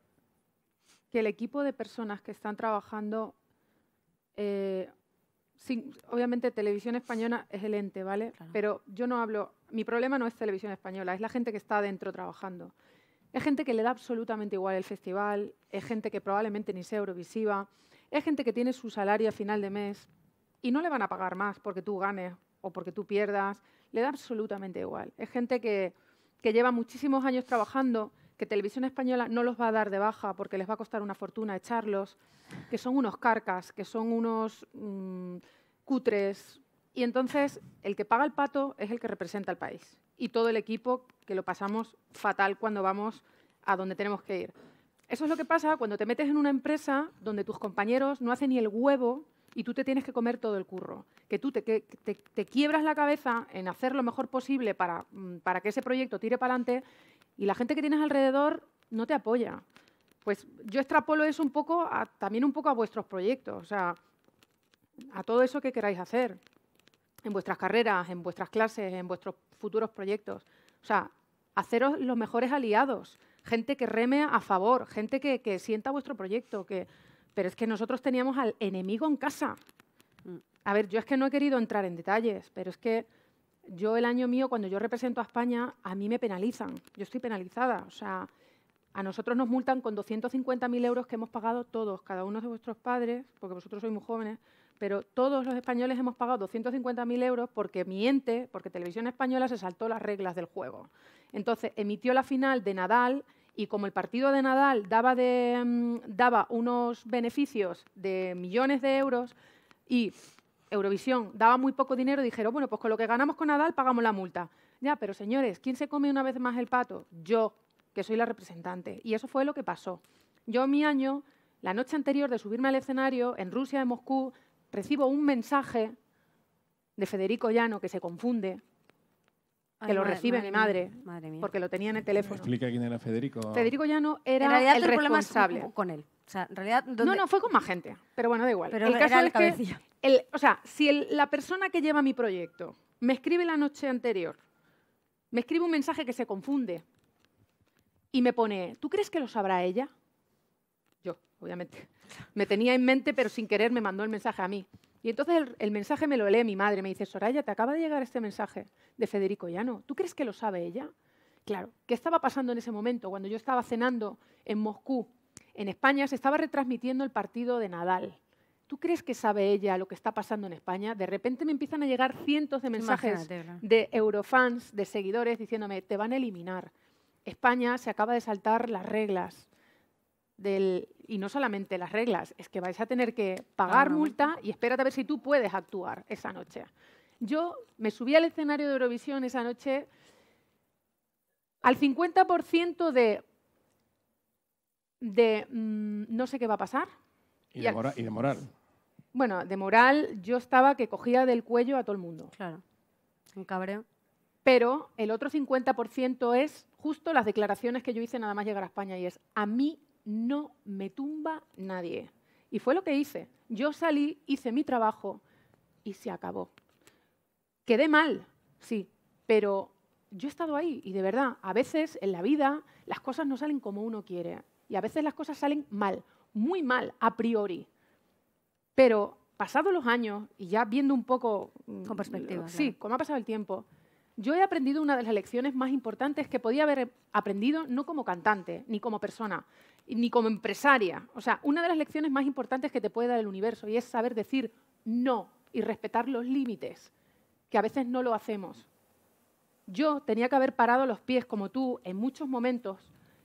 que el equipo de personas que están trabajando, eh, obviamente Televisión Española es el ente, ¿vale? Pero yo no hablo, mi problema no es Televisión Española, es la gente que está adentro trabajando. Es gente que le da absolutamente igual el festival, es gente que probablemente ni sea Eurovisiva, es gente que tiene su salario a final de mes y no le van a pagar más porque tú ganes o porque tú pierdas, le da absolutamente igual. Es gente que, que lleva muchísimos años trabajando que Televisión Española no los va a dar de baja porque les va a costar una fortuna echarlos, que son unos carcas, que son unos mm, cutres. Y entonces el que paga el pato es el que representa al país y todo el equipo que lo pasamos fatal cuando vamos a donde tenemos que ir. Eso es lo que pasa cuando te metes en una empresa donde tus compañeros no hacen ni el huevo y tú te tienes que comer todo el curro. Que tú te, quiebras la cabeza en hacer lo mejor posible para, mm, para que ese proyecto tire para adelante y la gente que tienes alrededor no te apoya. Pues yo extrapolo eso un poco también un poco a vuestros proyectos, o sea, a todo eso que queráis hacer en vuestras carreras, en vuestras clases, en vuestros futuros proyectos. O sea, haceros los mejores aliados, gente que reme a favor, gente que, que sienta vuestro proyecto. Que... Pero es que nosotros teníamos al enemigo en casa. Mm. A ver, yo es que no he querido entrar en detalles, pero es que yo el año mío, cuando yo represento a España, a mí me penalizan. Yo estoy penalizada. O sea, a nosotros nos multan con 250.000 euros que hemos pagado todos, cada uno de vuestros padres, porque vosotros sois muy jóvenes, pero todos los españoles hemos pagado 250.000 euros porque miente, porque Televisión Española se saltó las reglas del juego. Entonces, emitió la final de Nadal y como el partido de Nadal daba, mm, unos beneficios de millones de euros y Eurovisión daba muy poco dinero, dijeron, bueno, pues con lo que ganamos con Nadal pagamos la multa. Ya, pero señores, ¿quién se come una vez más el pato? Yo, que soy la representante. Y eso fue lo que pasó. Yo mi año, la noche anterior de subirme al escenario, en Rusia, en Moscú, recibo un mensaje de Federico Llano que se confunde que lo recibe mi madre, porque lo tenía en el teléfono. Explica quién era Federico. Federico ya no era en realidad, el, responsable. con él. realidad, No, no, fue con más gente, pero bueno, da igual. Pero el caso es que, o sea, si la persona que lleva mi proyecto me escribe la noche anterior, me escribe un mensaje que se confunde y me pone, ¿tú crees que lo sabrá ella? Yo, obviamente. Me tenía en mente, pero sin querer me mandó el mensaje a mí. Y entonces el, mensaje me lo lee mi madre, me dice, Soraya, te acaba de llegar este mensaje de Federico Llano. ¿Tú crees que lo sabe ella? Claro, ¿qué estaba pasando en ese momento? Cuando yo estaba cenando en Moscú, en España, se estaba retransmitiendo el partido de Nadal. ¿Tú crees que sabe ella lo que está pasando en España? De repente me empiezan a llegar cientos de mensajes de eurofans, de seguidores, diciéndome, te van a eliminar. España se acaba de saltar las reglas y no solamente las reglas, es que vais a tener que pagar multa y espérate a ver si tú puedes actuar esa noche. Yo me subí al escenario de Eurovisión esa noche al 50% de, de mm, no sé qué va a pasar. Y, de y, de moral. Bueno, de moral yo estaba que cogía del cuello a todo el mundo. Claro, un cabreo. Pero el otro 50% es justo las declaraciones que yo hice nada más llegar a España y es, a mí no me tumba nadie. Y fue lo que hice. Yo salí, hice mi trabajo y se acabó. Quedé mal, sí, pero yo he estado ahí y de verdad, a veces en la vida las cosas no salen como uno quiere y a veces las cosas salen mal, muy mal, a priori. Pero pasados los años y ya viendo un poco... Mm, Con perspectiva. Sí, como cómo ha pasado el tiempo. Yo he aprendido una de las lecciones más importantes que podía haber aprendido no como cantante ni como persona, ni como empresaria. O sea, una de las lecciones más importantes que te puede dar el universo y es saber decir no y respetar los límites, que a veces no lo hacemos. Yo tenía que haber parado los pies como tú en muchos momentos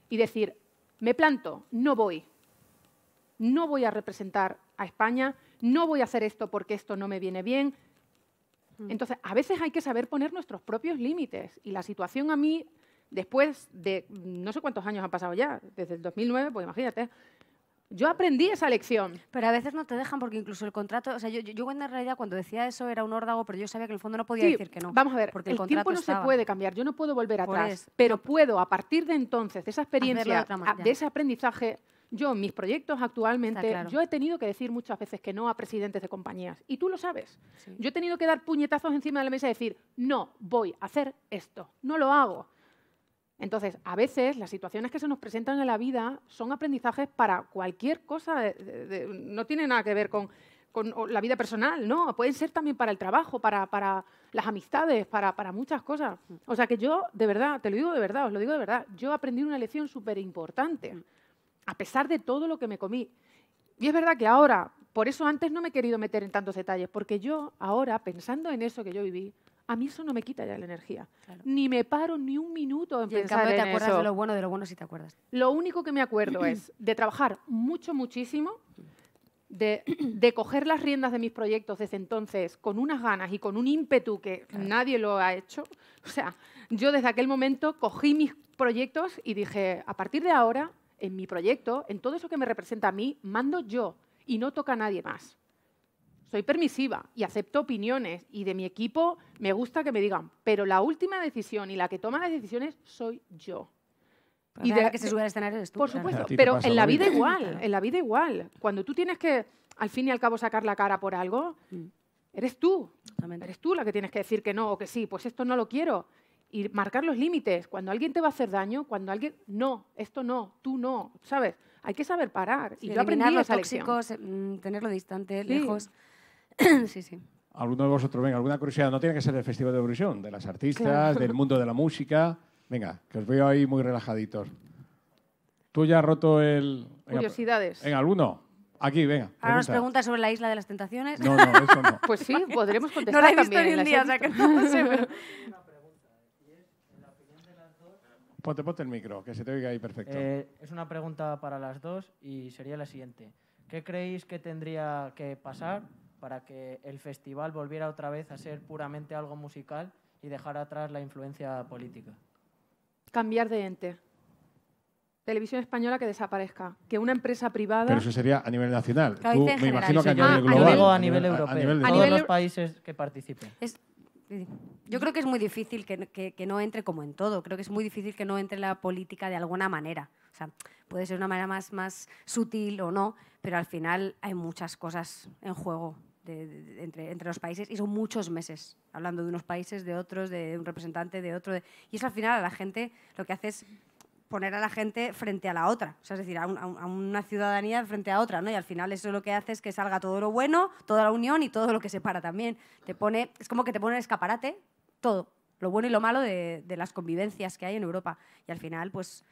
y decir, me planto, no voy. No voy a representar a España, no voy a hacer esto porque esto no me viene bien. Mm. Entonces, a veces hay que saber poner nuestros propios límites y la situación a mí después de no sé cuántos años han pasado ya, desde el 2009, pues imagínate. Yo aprendí esa lección. Pero a veces no te dejan porque incluso el contrato, o sea, yo, en realidad cuando decía eso era un órdago, pero yo sabía que en el fondo no podía decir que no. Vamos a ver, el, tiempo no se puede cambiar, yo no puedo volver atrás, pero puedo a partir de entonces, de esa experiencia, de, ese aprendizaje, yo en mis proyectos actualmente, yo he tenido que decir muchas veces que no a presidentes de compañías. Y tú lo sabes. Yo he tenido que dar puñetazos encima de la mesa y decir, no, voy a hacer esto, no lo hago. Entonces, a veces las situaciones que se nos presentan en la vida son aprendizajes para cualquier cosa, no tienen nada que ver con, la vida personal, ¿no? Pueden ser también para el trabajo, para, las amistades, para, muchas cosas. O sea que yo, de verdad, te lo digo de verdad, os lo digo de verdad, yo aprendí una lección súper importante, a pesar de todo lo que me comí. Y es verdad que ahora, por eso antes no me he querido meter en tantos detalles, porque yo ahora, pensando en eso que yo viví, a mí eso no me quita ya la energía. Ni me paro ni un minuto en pensar de lo bueno, de lo bueno si te acuerdas. Lo único que me acuerdo es de trabajar mucho, muchísimo, de, coger las riendas de mis proyectos desde entonces con unas ganas y con un ímpetu que nadie lo ha hecho. O sea, yo desde aquel momento cogí mis proyectos y dije, a partir de ahora, en mi proyecto, en todo eso que me representa a mí, mando yo y no toca a nadie más soy permisiva y acepto opiniones y de mi equipo me gusta que me digan, pero la última decisión y la que toma las decisiones soy yo. y de la que se sube al Por supuesto, pero en la vida igual, en la vida igual. Cuando tú tienes que, al fin y al cabo, sacar la cara por algo, mm. eres tú. Eres tú la que tienes que decir que no o que sí, pues esto no lo quiero. Y marcar los límites. Cuando alguien te va a hacer daño, cuando alguien, no, esto no, tú no, ¿sabes? Hay que saber parar. y yo los tóxicos, mm, tenerlo distante, lejos. sí, sí. ¿Alguno de vosotros, venga, alguna curiosidad? No tiene que ser del Festival de Eurovisión, de las artistas, del mundo de la música. Venga, que os veo ahí muy relajaditos. Tú ya has roto el... Curiosidades. Venga, alguno. Aquí, venga. Ahora nos preguntas sobre la isla de las tentaciones. No, no, eso no. pues sí, podremos contestar. No la he visto ni un día, o sea que no sé. Ponte, ponte el micro, que se te oiga ahí perfecto. Eh, es una pregunta para las dos y sería la siguiente. ¿Qué creéis que tendría que pasar para que el festival volviera otra vez a ser puramente algo musical y dejar atrás la influencia política. Cambiar de ente. Televisión española que desaparezca, que una empresa privada. Pero eso sería a nivel nacional. me imagino que a ah, nivel global. a nivel europeo. A nivel de... Todos los países que participen. Yo creo que es muy difícil que, que, no entre como en todo. Creo que es muy difícil que no entre la política de alguna manera puede ser una manera más, más sutil o no, pero al final hay muchas cosas en juego entre, los países y son muchos meses hablando de unos países, de otros, de un representante, de otro. y eso al final a la gente lo que hace es poner a la gente frente a la otra, es decir, a, una ciudadanía frente a otra, ¿no? Y al final eso lo que hace es que salga todo lo bueno, toda la unión y todo lo que separa también. Te pone, es como que te pone en escaparate todo, lo bueno y lo malo de las convivencias que hay en Europa. Y al final, pues,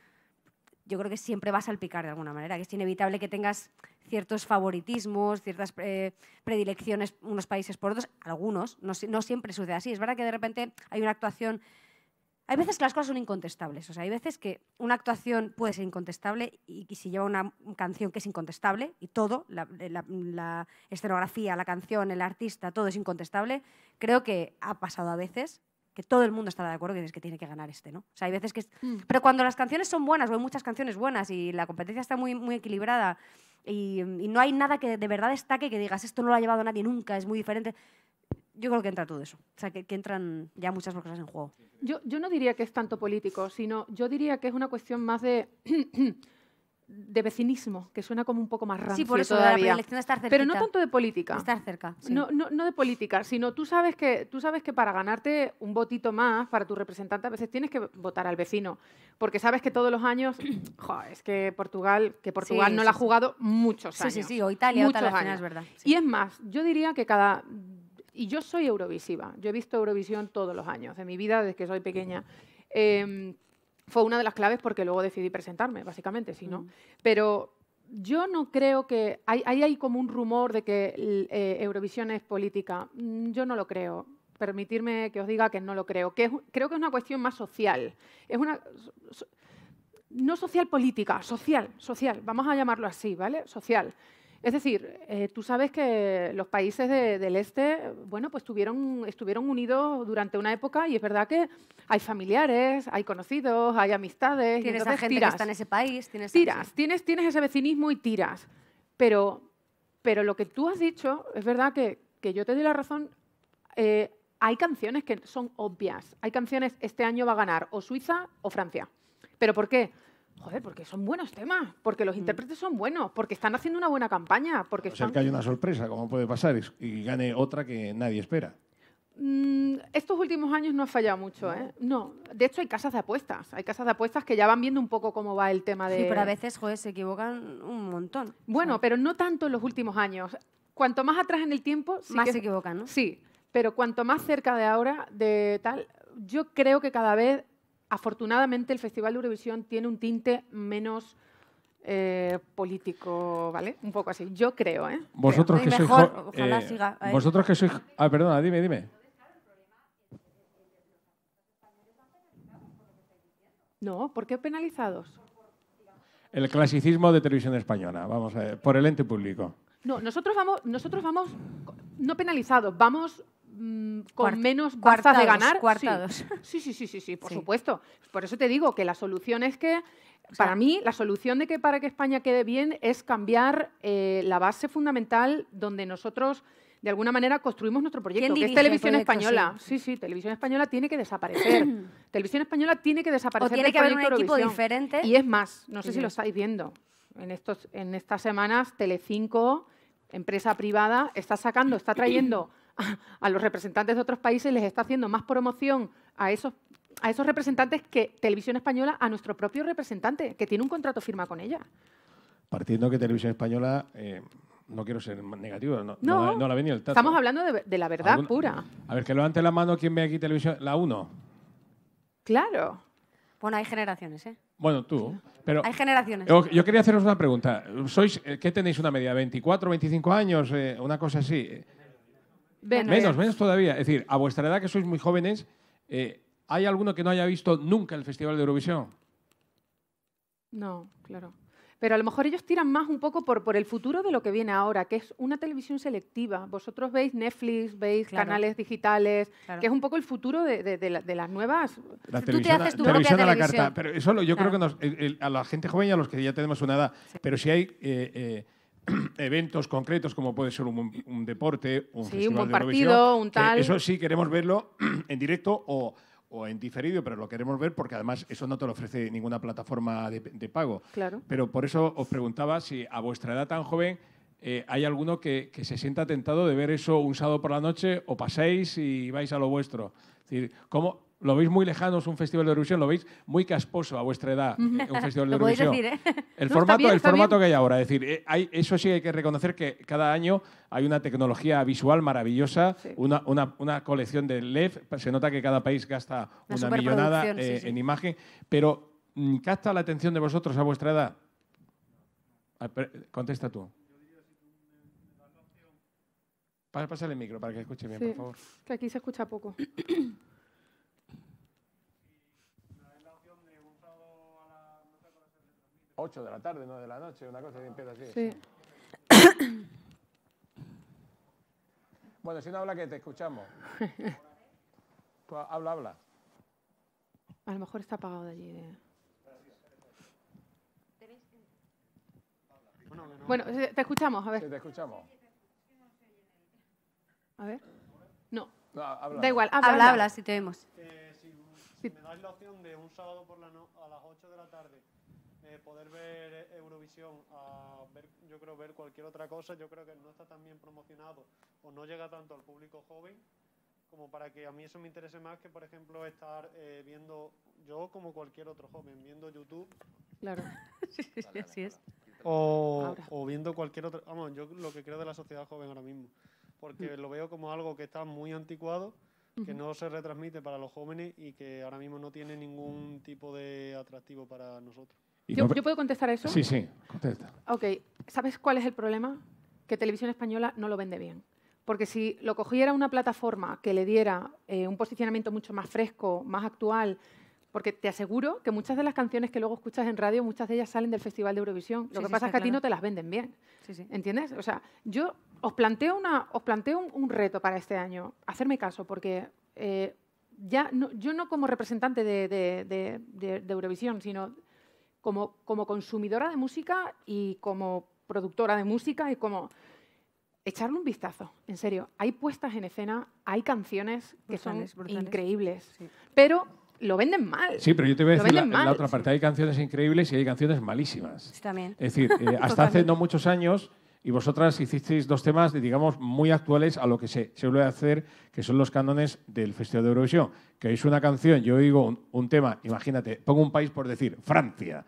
yo creo que siempre va a salpicar de alguna manera, que es inevitable que tengas ciertos favoritismos, ciertas eh, predilecciones unos países por otros, algunos, no, siempre sucede así. Es verdad que de repente hay una actuación... Hay veces que las cosas son incontestables, o sea, hay veces que una actuación puede ser incontestable y, si lleva una canción que es incontestable y todo, la, la, la escenografía, la canción, el artista, todo es incontestable, creo que ha pasado a veces que todo el mundo está de acuerdo que es que tiene que ganar este, ¿no? O sea, hay veces que... Mm. Pero cuando las canciones son buenas, o hay muchas canciones buenas y la competencia está muy, muy equilibrada y, no hay nada que de verdad destaque que digas esto no lo ha llevado nadie nunca, es muy diferente, yo creo que entra todo eso. O sea, que, que entran ya muchas cosas en juego. Yo, yo no diría que es tanto político, sino yo diría que es una cuestión más de... de vecinismo, que suena como un poco más rancio Sí, por eso todavía. la elección estar cerca. Pero no tanto de política. Estar cerca. No, de política, sino tú sabes, que, tú sabes que para ganarte un votito más para tu representante a veces tienes que votar al vecino, porque sabes que todos los años, es que Portugal, que no la ha jugado muchos años. Sí, sí, sí, o Italia, muchos años. es verdad. Y es más, yo diría que cada y yo soy eurovisiva. Yo he visto Eurovisión todos los años de mi vida desde que soy pequeña. Em, fue una de las claves porque luego decidí presentarme, básicamente, si no. Mm. Pero yo no creo que... Ahí hay, hay, como un rumor de que eh, Eurovisión es política. Mm, yo no lo creo. Permitirme que os diga que no lo creo. Que creo que es una cuestión más social. Es una... no social política, social, social. Vamos a llamarlo así, ¿vale? Social. Es decir, eh, tú sabes que los países del este, bueno, pues estuvieron unidos durante una época y es verdad que hay familiares, hay conocidos, hay amistades. Tienes gente que está en ese país, tienes tiras, tienes, tienes ese vecinismo y tiras. Pero, pero lo que tú has dicho es verdad que, yo te doy la razón. Eh, hay canciones que son obvias. Hay canciones, este año va a ganar o Suiza o Francia. ¿Pero por qué? Joder, porque son buenos temas, porque los mm. intérpretes son buenos, porque están haciendo una buena campaña. Porque o sea, que hay una sorpresa, como puede pasar, y gane otra que nadie espera. Mm, estos últimos años no ha fallado mucho, ¿eh? No, de hecho hay casas de apuestas, hay casas de apuestas que ya van viendo un poco cómo va el tema de... Sí, pero a veces, joder, se equivocan un montón. Bueno, pero no tanto en los últimos años. Cuanto más atrás en el tiempo... más se equivocan, ¿no? Sí, pero cuanto más cerca de ahora, de tal, yo creo que cada vez afortunadamente el Festival de Eurovisión tiene un tinte menos eh, político, ¿vale? Un poco así, yo creo, ¿eh? Vosotros que sois... ojalá eh, siga. Vosotros que sois... Ah, perdona, dime, dime. No, ¿por qué penalizados? El clasicismo de televisión española, vamos a ver, por el ente público. No, nosotros vamos, nosotros vamos no penalizados, vamos Mm, con menos cuartas de ganar. Sí. sí, sí, sí, sí, por supuesto. Por eso te digo que la solución es que, para mí, la solución de que para que España quede bien es cambiar eh, la base fundamental donde nosotros de alguna manera construimos nuestro proyecto, que es Televisión Española. Sí. sí. Televisión Española tiene que desaparecer. televisión Española tiene que desaparecer. O tiene que haber un equipo diferente. Y es más, no sé si lo estáis viendo. En, estos, en estas semanas, Telecinco, empresa privada, está sacando, está trayendo a los representantes de otros países les está haciendo más promoción a esos, a esos representantes que Televisión Española a nuestro propio representante, que tiene un contrato firma con ella. Partiendo que Televisión Española, eh, no quiero ser negativo, no, no, la el tato. Estamos hablando de, la verdad pura. A ver, que lo la mano, quien ve aquí Televisión? La 1. Claro. Bueno, hay generaciones, ¿eh? Bueno, tú. Pero Hay generaciones. Yo, quería haceros una pregunta. ¿Sois, eh, ¿Qué tenéis una media? ¿24, 25 años? Eh, una cosa así. Menos. menos, todavía. Es decir, a vuestra edad que sois muy jóvenes, eh, ¿hay alguno que no haya visto nunca el Festival de Eurovisión? No, claro. Pero a lo mejor ellos tiran más un poco por, por el futuro de lo que viene ahora, que es una televisión selectiva. Vosotros veis Netflix, veis canales digitales, que es un poco el futuro de, las nuevas. Tú te haces tu Pero yo creo que a la gente joven y a los que ya tenemos una edad. Pero si hay eh, eh, eventos concretos como puede ser un, un deporte, un un partido, un tal. Eso sí queremos verlo en directo o, en diferido, pero lo queremos ver porque además eso no te lo ofrece ninguna plataforma de, pago. Claro. Pero por eso os preguntaba si a vuestra edad tan joven eh, hay alguno que, se sienta tentado de ver eso un sábado por la noche o paséis y vais a lo vuestro. Es decir, ¿cómo, lo veis muy lejano, es un festival de Eurovisión, lo veis muy casposo a vuestra edad, eh, un festival de ¿eh? El formato, el formato que hay ahora, decir, eh, hay, eso sí hay que reconocer que cada año hay una tecnología visual maravillosa, una, colección de LED, se nota que cada país gasta una, millonada en imagen, pero mm, ¿capta la atención de vosotros a vuestra edad? Ah, contesta tú. Pásale el micro para que escuche bien, por favor. Que aquí se escucha poco. 8 de la tarde, no de la noche, una cosa que empieza así. Sí. Bueno, si no habla, que te escuchamos. Pues habla, habla. A lo mejor está apagado de allí. Bueno, eh, te escuchamos, a ver. Sí, te escuchamos. A ver. No. no habla. Da igual, habla, habla, si te vemos. Eh, si, me dais la opción de un sábado por la noche a las 8 de la tarde eh, poder ver eh, Eurovisión yo creo, ver cualquier otra cosa, yo creo que no está tan bien promocionado o no llega tanto al público joven como para que a mí eso me interese más que, por ejemplo, estar eh, viendo yo como cualquier otro joven, viendo YouTube. Claro, sí, es. O, viendo cualquier otro... Vamos, yo lo que creo de la sociedad joven ahora mismo, porque mm. lo veo como algo que está muy anticuado, que no se retransmite para los jóvenes y que ahora mismo no tiene ningún tipo de atractivo para nosotros. Yo, puedo contestar eso? Sí, sí, contesta. Ok, ¿sabes cuál es el problema? Que Televisión Española no lo vende bien. Porque si lo cogiera una plataforma que le diera eh, un posicionamiento mucho más fresco, más actual, porque te aseguro que muchas de las canciones que luego escuchas en radio, muchas de ellas salen del Festival de Eurovisión. Lo que pasa es que a ti no te las venden bien. Sí, ¿Entiendes? O sea, yo os planteo, una, os planteo un, reto para este año. Hacerme caso, porque eh, ya no, yo no como representante de, de Eurovisión, sino como, consumidora de música y como productora de música y como echarle un vistazo, en serio. Hay puestas en escena, hay canciones que son increíbles, pero lo venden mal. Sí, pero yo te voy a decir la, otra parte. Hay canciones increíbles y hay canciones malísimas. Es decir, eh, hasta hace no muchos años y vosotras hicisteis dos temas, digamos, muy actuales a lo que se suele hacer, que son los cánones del Festival de Eurovisión. Que oís una canción, yo oigo un, tema, imagínate, pongo un país por decir, Francia,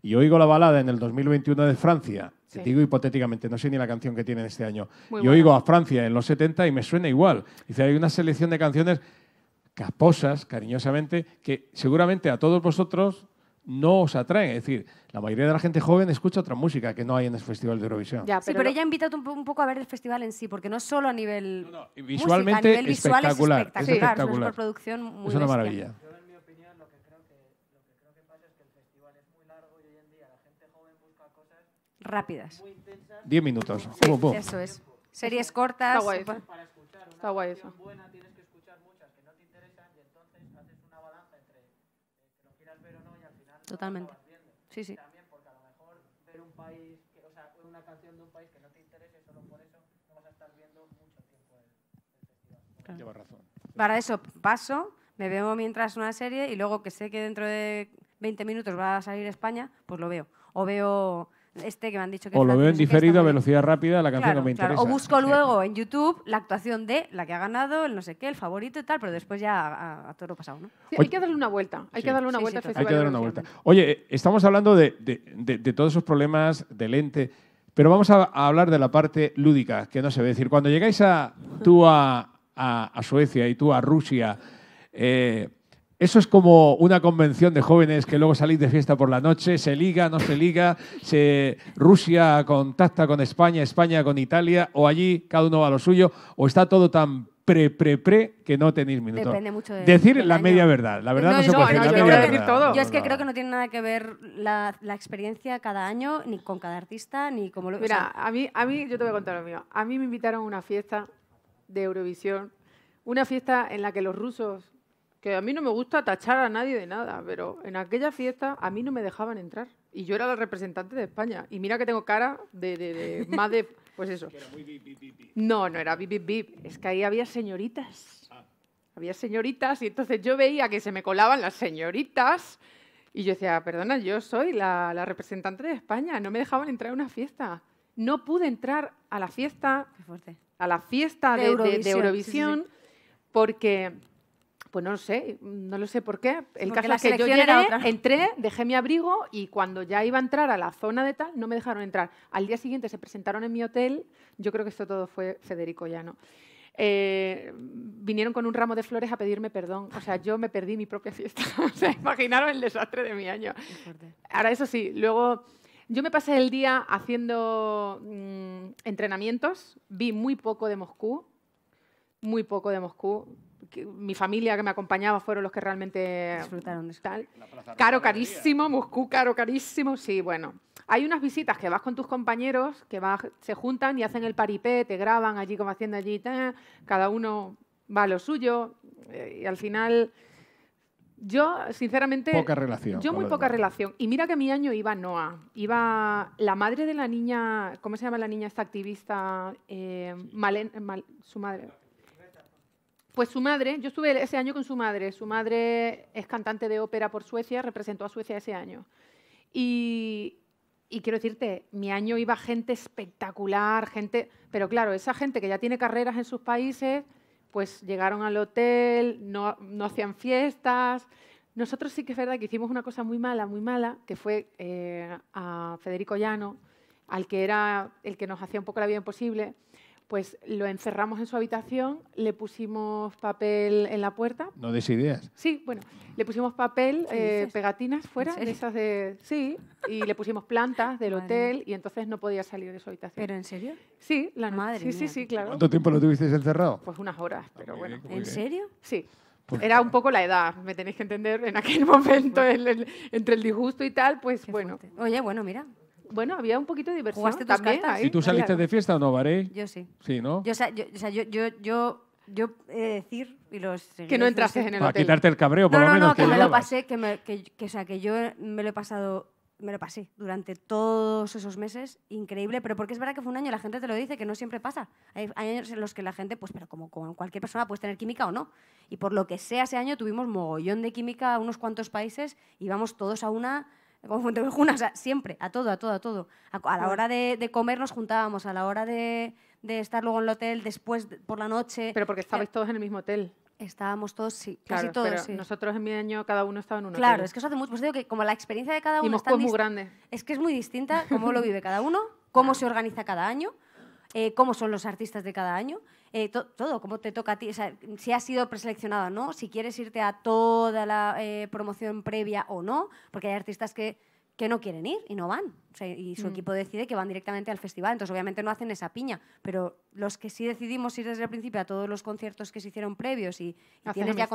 y oigo la balada en el 2021 de Francia, Te digo hipotéticamente, no sé ni la canción que tienen este año. Yo oigo a Francia en los 70 y me suena igual. Dice, hay una selección de canciones caposas, cariñosamente, que seguramente a todos vosotros no os atraen. Es decir, la mayoría de la gente joven escucha otra música que no hay en el Festival de Eurovisión. pero sí, pero ella ha invitado un, poco a ver el festival en sí, porque no solo a nivel. No, no. visualmente música, a nivel visual espectacular, es espectacular. Es espectacular. Es, una producción muy. Es una maravilla. Rápidas. Diez minutos. eso es. Series cortas. Está guay eso. Para escuchar Está guay eso. Totalmente. Sí, sí. También porque a lo mejor ver un país, que, o sea, una canción de un país que no te interese solo por eso, no vas a estar viendo mucho tiempo el, el festival. Lleva razón. Para eso paso, me veo mientras una serie y luego que sé que dentro de 20 minutos va a salir España, pues lo veo. O veo este que me han dicho que O lo veo en diferido a velocidad rápida, la canción que me interesa. O busco luego en YouTube la actuación de la que ha ganado, el no sé qué, el favorito y tal, pero después ya a, todo lo pasado, ¿no? hay que darle una vuelta, hay que darle una vuelta Hay que darle una vuelta. Oye, eh, estamos hablando de, todos esos problemas de lente, pero vamos a, hablar de la parte lúdica, que no se ve. Es decir, cuando llegáis tú a, Suecia y tú a Rusia, eh, eso es como una convención de jóvenes que luego salís de fiesta por la noche, se liga, no se liga, se Rusia contacta con España, España con Italia, o allí cada uno va a lo suyo, o está todo tan pre, pre, pre, que no tenéis minutos. Depende mucho de Decir la media verdad. La verdad no, se puede decir. todo. yo es que creo que no tiene nada que ver la, experiencia cada año, ni con cada artista, ni como lo Mira, a, mí, a mí, yo te voy a contar lo mío. A mí me invitaron a una fiesta de Eurovisión, una fiesta en la que los rusos que a mí no me gusta tachar a nadie de nada, pero en aquella fiesta a mí no me dejaban entrar. Y yo era la representante de España. Y mira que tengo cara de, más de... Pues eso. No, no era bip, bip, bip. Es que ahí había señoritas. Ah. Había señoritas y entonces yo veía que se me colaban las señoritas. Y yo decía, perdona, yo soy la, representante de España. No me dejaban entrar a una fiesta. No pude entrar a la fiesta. A la fiesta de, Eurovisión, porque pues no lo sé, no lo sé por qué. El caso es que yo llegué, entré, dejé mi abrigo y cuando ya iba a entrar a la zona de tal, no me dejaron entrar. Al día siguiente se presentaron en mi hotel, yo creo que esto todo fue Federico Llano. Eh, vinieron con un ramo de flores a pedirme perdón. O sea, yo me perdí mi propia fiesta. o sea, imaginaron el desastre de mi año. Ahora, eso sí, luego yo me pasé el día haciendo mm, entrenamientos, vi muy poco de Moscú, muy poco de Moscú mi familia que me acompañaba fueron los que realmente disfrutaron de eso. Caro carísimo, Moscú caro carísimo, sí, bueno. Hay unas visitas que vas con tus compañeros, que se juntan y hacen el paripé, te graban allí como haciendo allí, cada uno va a lo suyo eh, y al final yo sinceramente poca relación. Yo muy poca relación y mira que mi año iba Noah. iba la madre de la niña, ¿cómo se llama la niña esta activista? Eh, Malen, su madre. Pues su madre, yo estuve ese año con su madre. Su madre es cantante de ópera por Suecia, representó a Suecia ese año. Y, quiero decirte, mi año iba gente espectacular, gente, pero claro, esa gente que ya tiene carreras en sus países, pues llegaron al hotel, no, hacían fiestas. Nosotros sí que es verdad que hicimos una cosa muy mala, muy mala, que fue eh, a Federico Llano, al que era el que nos hacía un poco la vida imposible pues lo encerramos en su habitación, le pusimos papel en la puerta. No des ideas. Sí, bueno, le pusimos papel, eh, pegatinas fuera, de esas de... Sí, y le pusimos plantas del hotel y entonces no podía salir de su habitación. ¿Pero en serio? Sí, la Madre Sí, sí, sí, claro. ¿Cuánto tiempo lo tuvisteis encerrado? Pues unas horas, ah, pero bueno. ¿En serio? Sí. Pues Era un poco la edad, me tenéis que entender, en aquel momento, entre el disgusto y tal, pues bueno. Oye, bueno, mira, bueno, había un poquito de diversión. también, ¿Y tú saliste de fiesta o no, Baré? Yo sí. Sí, ¿no? o sea, yo, yo, yo, yo, he eh, de decir, y los Que no entraste este en el Para quitarte el cabreo, por No, lo no, menos. no, que me lo pasé, que, que, que, o sea, que yo me lo he pasado, me lo pasé durante todos esos meses, increíble, pero porque es verdad que fue un año, la gente te lo dice, que no siempre pasa. Hay, años en los que la gente, pues, pero como con cualquier persona, puedes tener química o no. Y por lo que sea, ese año tuvimos mogollón de química, a unos cuantos países, íbamos todos a una como siempre, a todo, a todo, a todo. A, la mm. hora de, de, comer nos juntábamos, a la hora de, estar luego en el hotel, después por la noche. Pero porque estabais todos en el mismo hotel. Estábamos todos, sí, casi todos. Pero Nosotros en mi año cada uno estaba en un Claro, es que eso hace mucho. Pues digo que como la experiencia de cada uno. Y es muy grande. Es que es muy distinta cómo lo vive cada uno, cómo se organiza cada año, eh, cómo son los artistas de cada año. Eh, todo, cómo te toca a ti, si has sido preseleccionado o no, si quieres irte a toda la eh, promoción previa o no, porque hay artistas que, que no quieren ir y no van, y su mm. equipo decide que van directamente al festival, entonces obviamente no hacen esa piña, pero los que sí decidimos ir desde el principio a todos los conciertos que se hicieron previos y, tienes ya...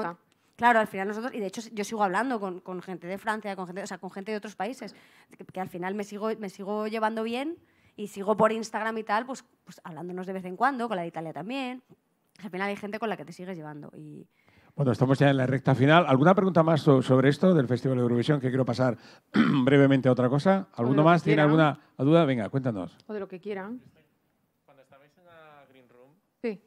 Claro, al final nosotros, y de hecho yo sigo hablando con, gente de Francia, con gente, o sea, con gente de otros países, que, que, al final me sigo, me sigo llevando bien, y sigo por Instagram y tal, pues, pues hablándonos de vez en cuando, con la de Italia también. Al final hay gente con la que te sigues llevando. Y... Bueno, estamos ya en la recta final. ¿Alguna pregunta más sobre esto del Festival de Eurovisión? Que quiero pasar brevemente a otra cosa. ¿Alguno más tiene alguna duda? Venga, cuéntanos. O de lo que quieran. Cuando estabais en la Green Room, sí.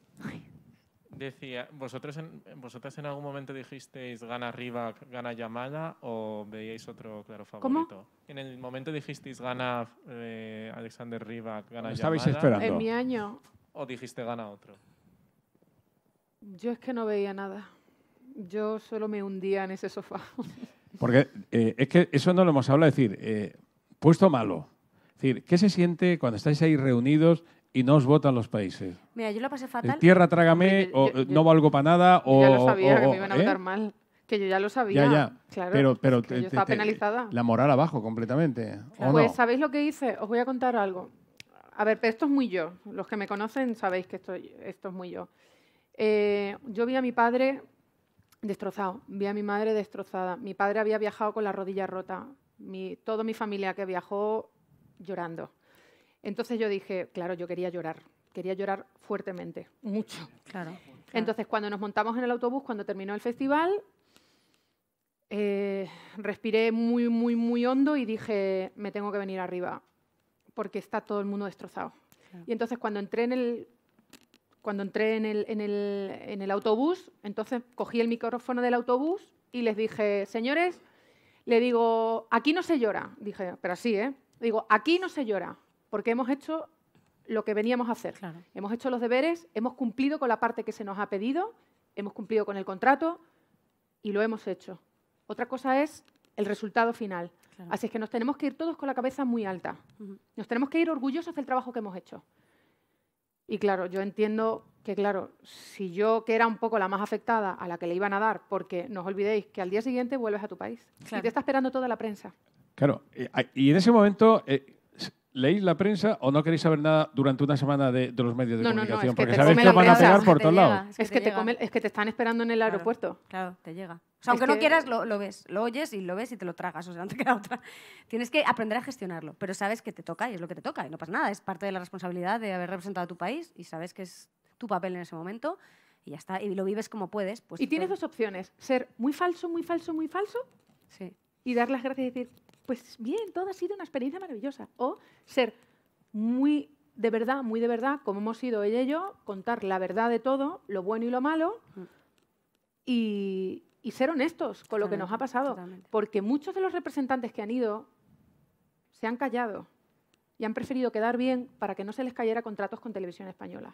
Decía, vosotros en, vosotras en algún momento dijisteis gana arriba, gana llamada, o veíais otro claro favorito. En el momento dijisteis gana eh, Alexander Riva, gana Yamada. estabais esperando? En mi año. ¿O dijiste gana otro? Yo es que no veía nada. Yo solo me hundía en ese sofá. Porque eh, es que eso no lo hemos hablado, es decir, eh, puesto malo. Es decir, ¿qué se siente cuando estáis ahí reunidos y no os votan los países. Mira, yo lo pasé fatal. tierra trágame, o no valgo para nada, o. Ya lo sabía que me iban a ¿eh? votar mal. Que yo ya lo sabía. Ya, ya. Claro. Pero, pero yo estaba penalizada. La moral abajo completamente. ¿o pues, ¿sabéis lo que hice? Os voy a contar algo. A ver, esto es muy yo. Los que me conocen sabéis que esto, esto es muy yo. Eh, yo vi a mi padre destrozado, vi a mi madre destrozada. Mi padre había viajado con la rodilla rota. Mi, toda mi familia que viajó llorando. Entonces yo dije, claro, yo quería llorar, quería llorar fuertemente, mucho. Claro. Entonces cuando nos montamos en el autobús, cuando terminó el festival, eh, respiré muy, muy, muy hondo y dije, me tengo que venir arriba, porque está todo el mundo destrozado. Y entonces cuando entré en el... autobús, entonces cogí el micrófono del autobús y les dije, señores, le digo, aquí no se llora. Dije, pero sí, ¿eh? Digo, aquí no se llora porque hemos hecho lo que veníamos a hacer. Hemos hecho los deberes, hemos cumplido con la parte que se nos ha pedido, hemos cumplido con el contrato y lo hemos hecho. Otra cosa es el resultado final. Así es que nos tenemos que ir todos con la cabeza muy alta. Nos tenemos que ir orgullosos del trabajo que hemos hecho. Y claro, yo entiendo que, claro, si yo, que era un poco la más afectada, a la que le iban a dar, porque no os olvidéis que al día siguiente vuelves a tu país y te está esperando toda la prensa. Claro, eh, y en ese momento eh, ¿Leéis la prensa o no queréis saber nada durante una semana de, los medios de comunicación? porque sabéis que van a pegar por todos lados. Es que, te, están esperando en el aeropuerto. Claro, te llega. O sea, aunque no quieras, lo, ves, lo oyes y lo ves y te lo tragas. O sea, no te otra. Tienes que aprender a gestionarlo, pero sabes que te toca y es lo que te toca y no pasa nada. Es parte de la responsabilidad de haber representado a tu país y sabes que es tu papel en ese momento y ya está. Y lo vives como puedes. Pues y tienes dos opciones: ser muy falso, muy falso, muy falso. Sí. Y dar las gracias y decir, pues bien, todo ha sido una experiencia maravillosa. O ser muy de verdad, muy de verdad, como hemos sido ella y yo, contar la verdad de todo, lo bueno y lo malo, mm. y, ser honestos con lo que nos ha pasado. Porque muchos de los representantes que han ido se han callado y han preferido quedar bien para que no se les cayera contratos con televisión española.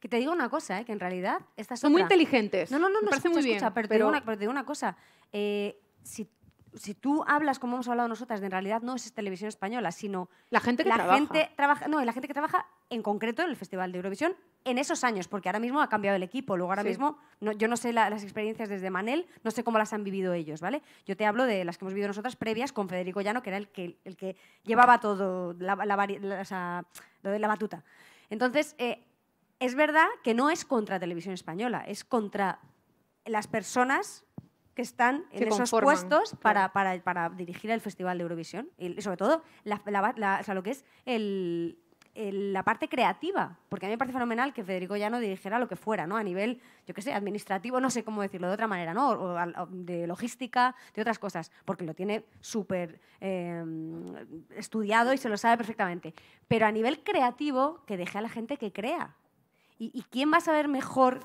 Que te digo una cosa, ¿eh? que en realidad estas son muy inteligentes. No, no, no, no, escucha, muy bien, pero, Te digo una, cosa. Eh, si si tú hablas como hemos hablado nosotras, en realidad no es televisión española, sino la gente que trabaja. no, la gente que trabaja en concreto en el Festival de Eurovisión en esos años, porque ahora mismo ha cambiado el equipo, luego ahora mismo yo no sé las experiencias desde Manel, no sé cómo las han vivido ellos, ¿vale? Yo te hablo de las que hemos vivido nosotras previas con Federico Llano, que era el que, el que llevaba todo la, la batuta. Entonces, eh, es verdad que no es contra televisión española, es contra las personas que están en esos puestos para, dirigir el Festival de Eurovisión. Y sobre todo, lo que es la parte creativa. Porque a mí me parece fenomenal que Federico Llano dirigiera lo que fuera, ¿no? A nivel, yo qué sé, administrativo, no sé cómo decirlo de otra manera, ¿no? de logística, de otras cosas. Porque lo tiene súper em, estudiado y se lo sabe perfectamente. Pero a nivel creativo, que deje a la gente que crea. y quién va a saber mejor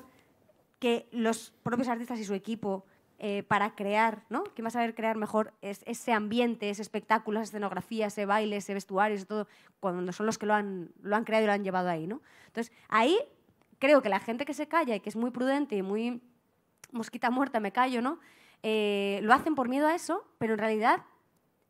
que los propios artistas y su equipo eh, para crear, ¿no? ¿Quién va a saber crear mejor es, ese ambiente, ese espectáculo, esa escenografía, ese baile, ese vestuario, todo, cuando son los que lo han, lo han creado y lo han llevado ahí, ¿no? Entonces, ahí creo que la gente que se calla y que es muy prudente y muy mosquita muerta, me callo, ¿no? Eh, lo hacen por miedo a eso, pero en realidad,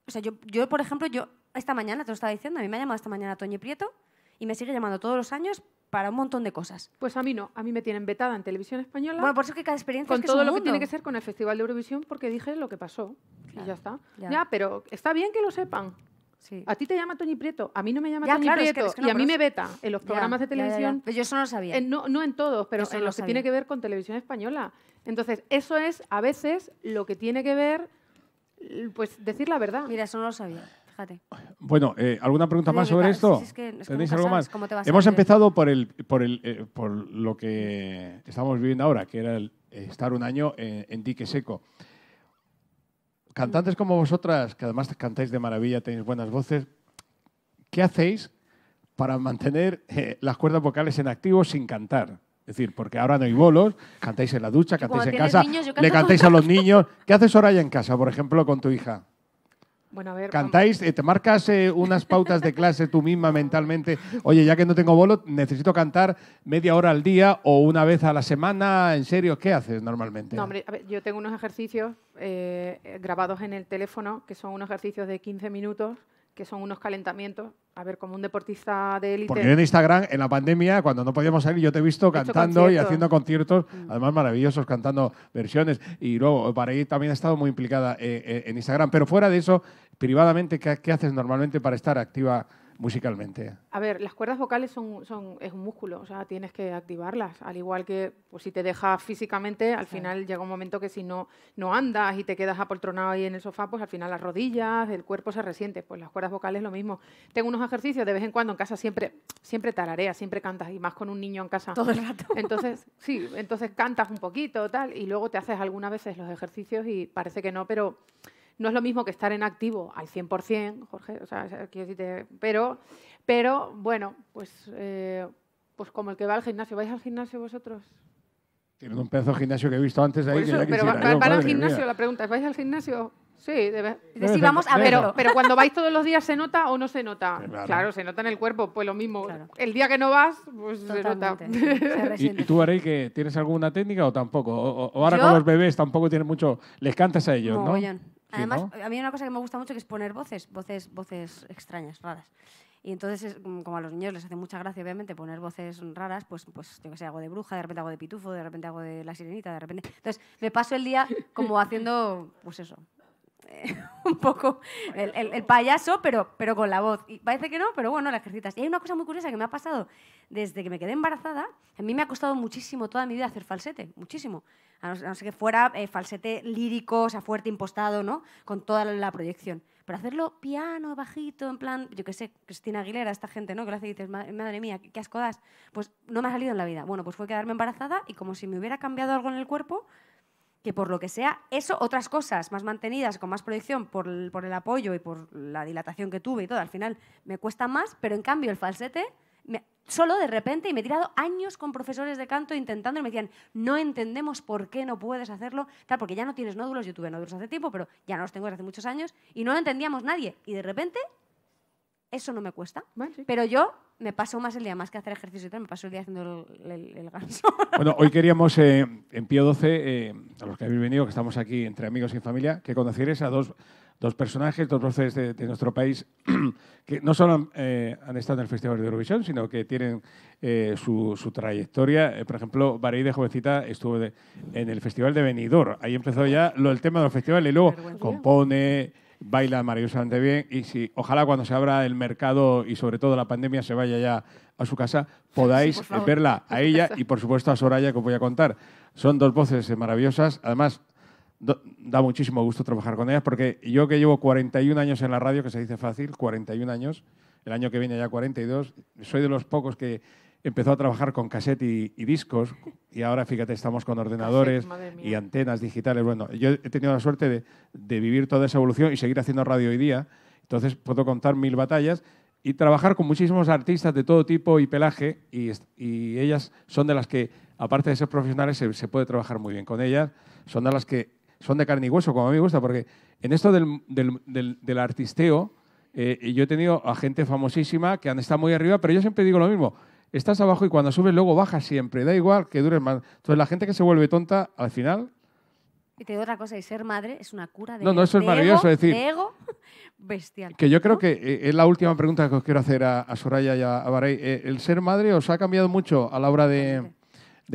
o sea, yo, yo por ejemplo, yo esta mañana, te lo estaba diciendo, a mí me ha llamado esta mañana Toño Prieto y me sigue llamando todos los años para un montón de cosas. Pues a mí no, a mí me tienen vetada en televisión española. Bueno, por eso que cada experiencia con es que todo lo que tiene que ser con el Festival de Eurovisión, porque dije lo que pasó y ya está. Ya. pero está bien que lo sepan. Sí. A ti te llama tony Prieto, a mí no me llama ya, Prieto y a mí me veta en los programas de televisión. Pero pues yo eso no lo sabía. no, en todos, pero en los lo que tiene que ver con televisión española. Entonces, eso es a veces lo que tiene que ver, pues decir la verdad. Mira, eso no lo sabía. Bueno, eh, ¿alguna pregunta más sobre esto? ¿Tenéis algo más? Hemos empezado por, el, por, el, eh, por lo que estamos viviendo ahora, que era eh, estar un año en, dique seco. Cantantes como vosotras, que además cantáis de maravilla, tenéis buenas voces, ¿qué hacéis para mantener las cuerdas vocales en activo sin cantar? Es decir, porque ahora no hay bolos, cantáis en la ducha, cantáis en casa, le cantáis a los niños. ¿Qué haces ahora ya en casa, por ejemplo, con tu hija? ¿Cantáis? Eh, ¿Te marcas eh, unas pautas de clase tú misma mentalmente? Oye, ya que no tengo bolo, necesito cantar media hora al día o una vez a la semana. ¿En serio? ¿Qué haces normalmente? yo tengo unos ejercicios eh, grabados en el teléfono que son unos ejercicios de 15 minutos que son unos calentamientos. A ver, como un deportista de élite. Porque en Instagram, en la pandemia, cuando no podíamos salir, yo te he visto cantando y haciendo conciertos, mm. además maravillosos, cantando versiones. Y luego, para ir también he estado muy implicada eh, eh, en Instagram. Pero fuera de eso, privadamente, ¿qué haces normalmente para estar activa? musicalmente? A ver, las cuerdas vocales son, son, es un músculo, o sea, tienes que activarlas, al igual que pues, si te dejas físicamente, al final llega un momento que si no, no andas y te quedas apoltronado ahí en el sofá, pues al final las rodillas, el cuerpo se resiente, pues las cuerdas vocales lo mismo. Tengo unos ejercicios, de vez en cuando en casa siempre, siempre tarareas, siempre cantas, y más con un niño en casa. Todo el rato. Entonces, sí, entonces cantas un poquito, tal, y luego te haces algunas veces los ejercicios y parece que no, pero no es lo mismo que estar en activo al 100%, Jorge, pero, pero bueno, pues, eh, pues como el que va al gimnasio. ¿Vais al gimnasio vosotros? Tienen un pedazo de gimnasio que he visto antes pero al gimnasio, la pregunta es, ¿vais al gimnasio? Sí, debe, Pero, cuando vais todos los días, ¿se nota o no se nota? Claro, se nota en el cuerpo, pues lo mismo. El día que no vas, pues se nota. ¿Y, tú, Arey, que tienes alguna técnica o tampoco? ¿O, ahora con los bebés tampoco tienes mucho...? ¿Les cantas a ellos, no? ¿no? Además, a mí una cosa que me gusta mucho que es poner voces, voces, voces extrañas, raras. Y entonces, mm, como a los niños les hace mucha gracia, obviamente, poner voces raras, pues, pues yo que sé, hago de bruja, de repente hago de pitufo, de repente hago de la sirenita, de repente... Entonces, me paso el día como haciendo, pues eso, un poco el, payaso, pero, pero con la voz. Y parece que no, pero bueno, la ejercitas. Y hay una cosa muy curiosa que me ha pasado desde que me quedé embarazada. A mí me ha costado muchísimo toda mi vida hacer falsete, muchísimo. A no, sé ser que fuera eh, falsete lírico, o sea, fuerte, impostado, ¿no? Con toda la, proyección. Pero hacerlo piano, bajito, en plan, yo qué sé, Cristina Aguilera, esta gente, ¿no? Que lo hace y dices, madre mía, qué asco das. Pues no me ha salido en la vida. Bueno, pues fue quedarme embarazada y como si me hubiera cambiado algo en el cuerpo, que por lo que sea, eso, otras cosas más mantenidas, con más proyección, por el, apoyo y por la dilatación que tuve y todo, al final me cuesta más, pero en cambio el falsete, me, solo de repente, y me he tirado años con profesores de canto intentando, y me decían, no entendemos por qué no puedes hacerlo, tal, porque ya no tienes nódulos, yo tuve nódulos hace tiempo, pero ya no los tengo desde hace muchos años, y no lo entendíamos nadie, y de repente eso no me cuesta. Pero yo me paso más el día, más que hacer ejercicio y tal, me paso el día haciendo el, ganso. Bueno, hoy queríamos eh, en Pío 12, eh, a los que habéis venido, que estamos aquí entre amigos y familia, que conocierais a dos, personajes, dos voces de, nuestro país, que no solo eh, han, estado en el Festival de Eurovisión, sino que tienen su, trayectoria. por ejemplo, Vareide de jovencita estuvo en el Festival de Benidorm. Ahí empezó ya lo, el tema del festival y luego compone baila maravillosamente bien y si ojalá cuando se abra el mercado y sobre todo la pandemia se vaya ya a su casa, podáis verla a ella y por supuesto a Soraya que os voy a contar. Son dos voces maravillosas, además da muchísimo gusto trabajar con ellas porque yo que llevo 41 años en la radio, que se dice fácil, 41 años, el año que viene ya 42, soy de los pocos que empezó a trabajar con cassette y, discos y ahora, fíjate, estamos con ordenadores y antenas digitales. Bueno, yo he tenido la suerte de, de, vivir toda esa evolución y seguir haciendo radio hoy día. Entonces puedo contar mil batallas y trabajar con muchísimos artistas de todo tipo y pelaje y, y ellas son de las que, aparte de ser profesionales, se, se, puede trabajar muy bien con ellas. Son de las que son de carne y hueso, como a mí me gusta, porque en esto del, del, del, artisteo, eh, yo he tenido a gente famosísima que han estado muy arriba, pero yo siempre digo lo mismo estás abajo y cuando subes luego bajas siempre, da igual que dures más. Entonces la gente que se vuelve tonta al final... Y te digo otra cosa, y ser madre es una cura de No, no, es maravilloso ego, bestial. Que yo creo que eh, es la última pregunta que os quiero hacer a, Soraya y a, Baray. Eh, ¿El ser madre os ha cambiado mucho a la hora de,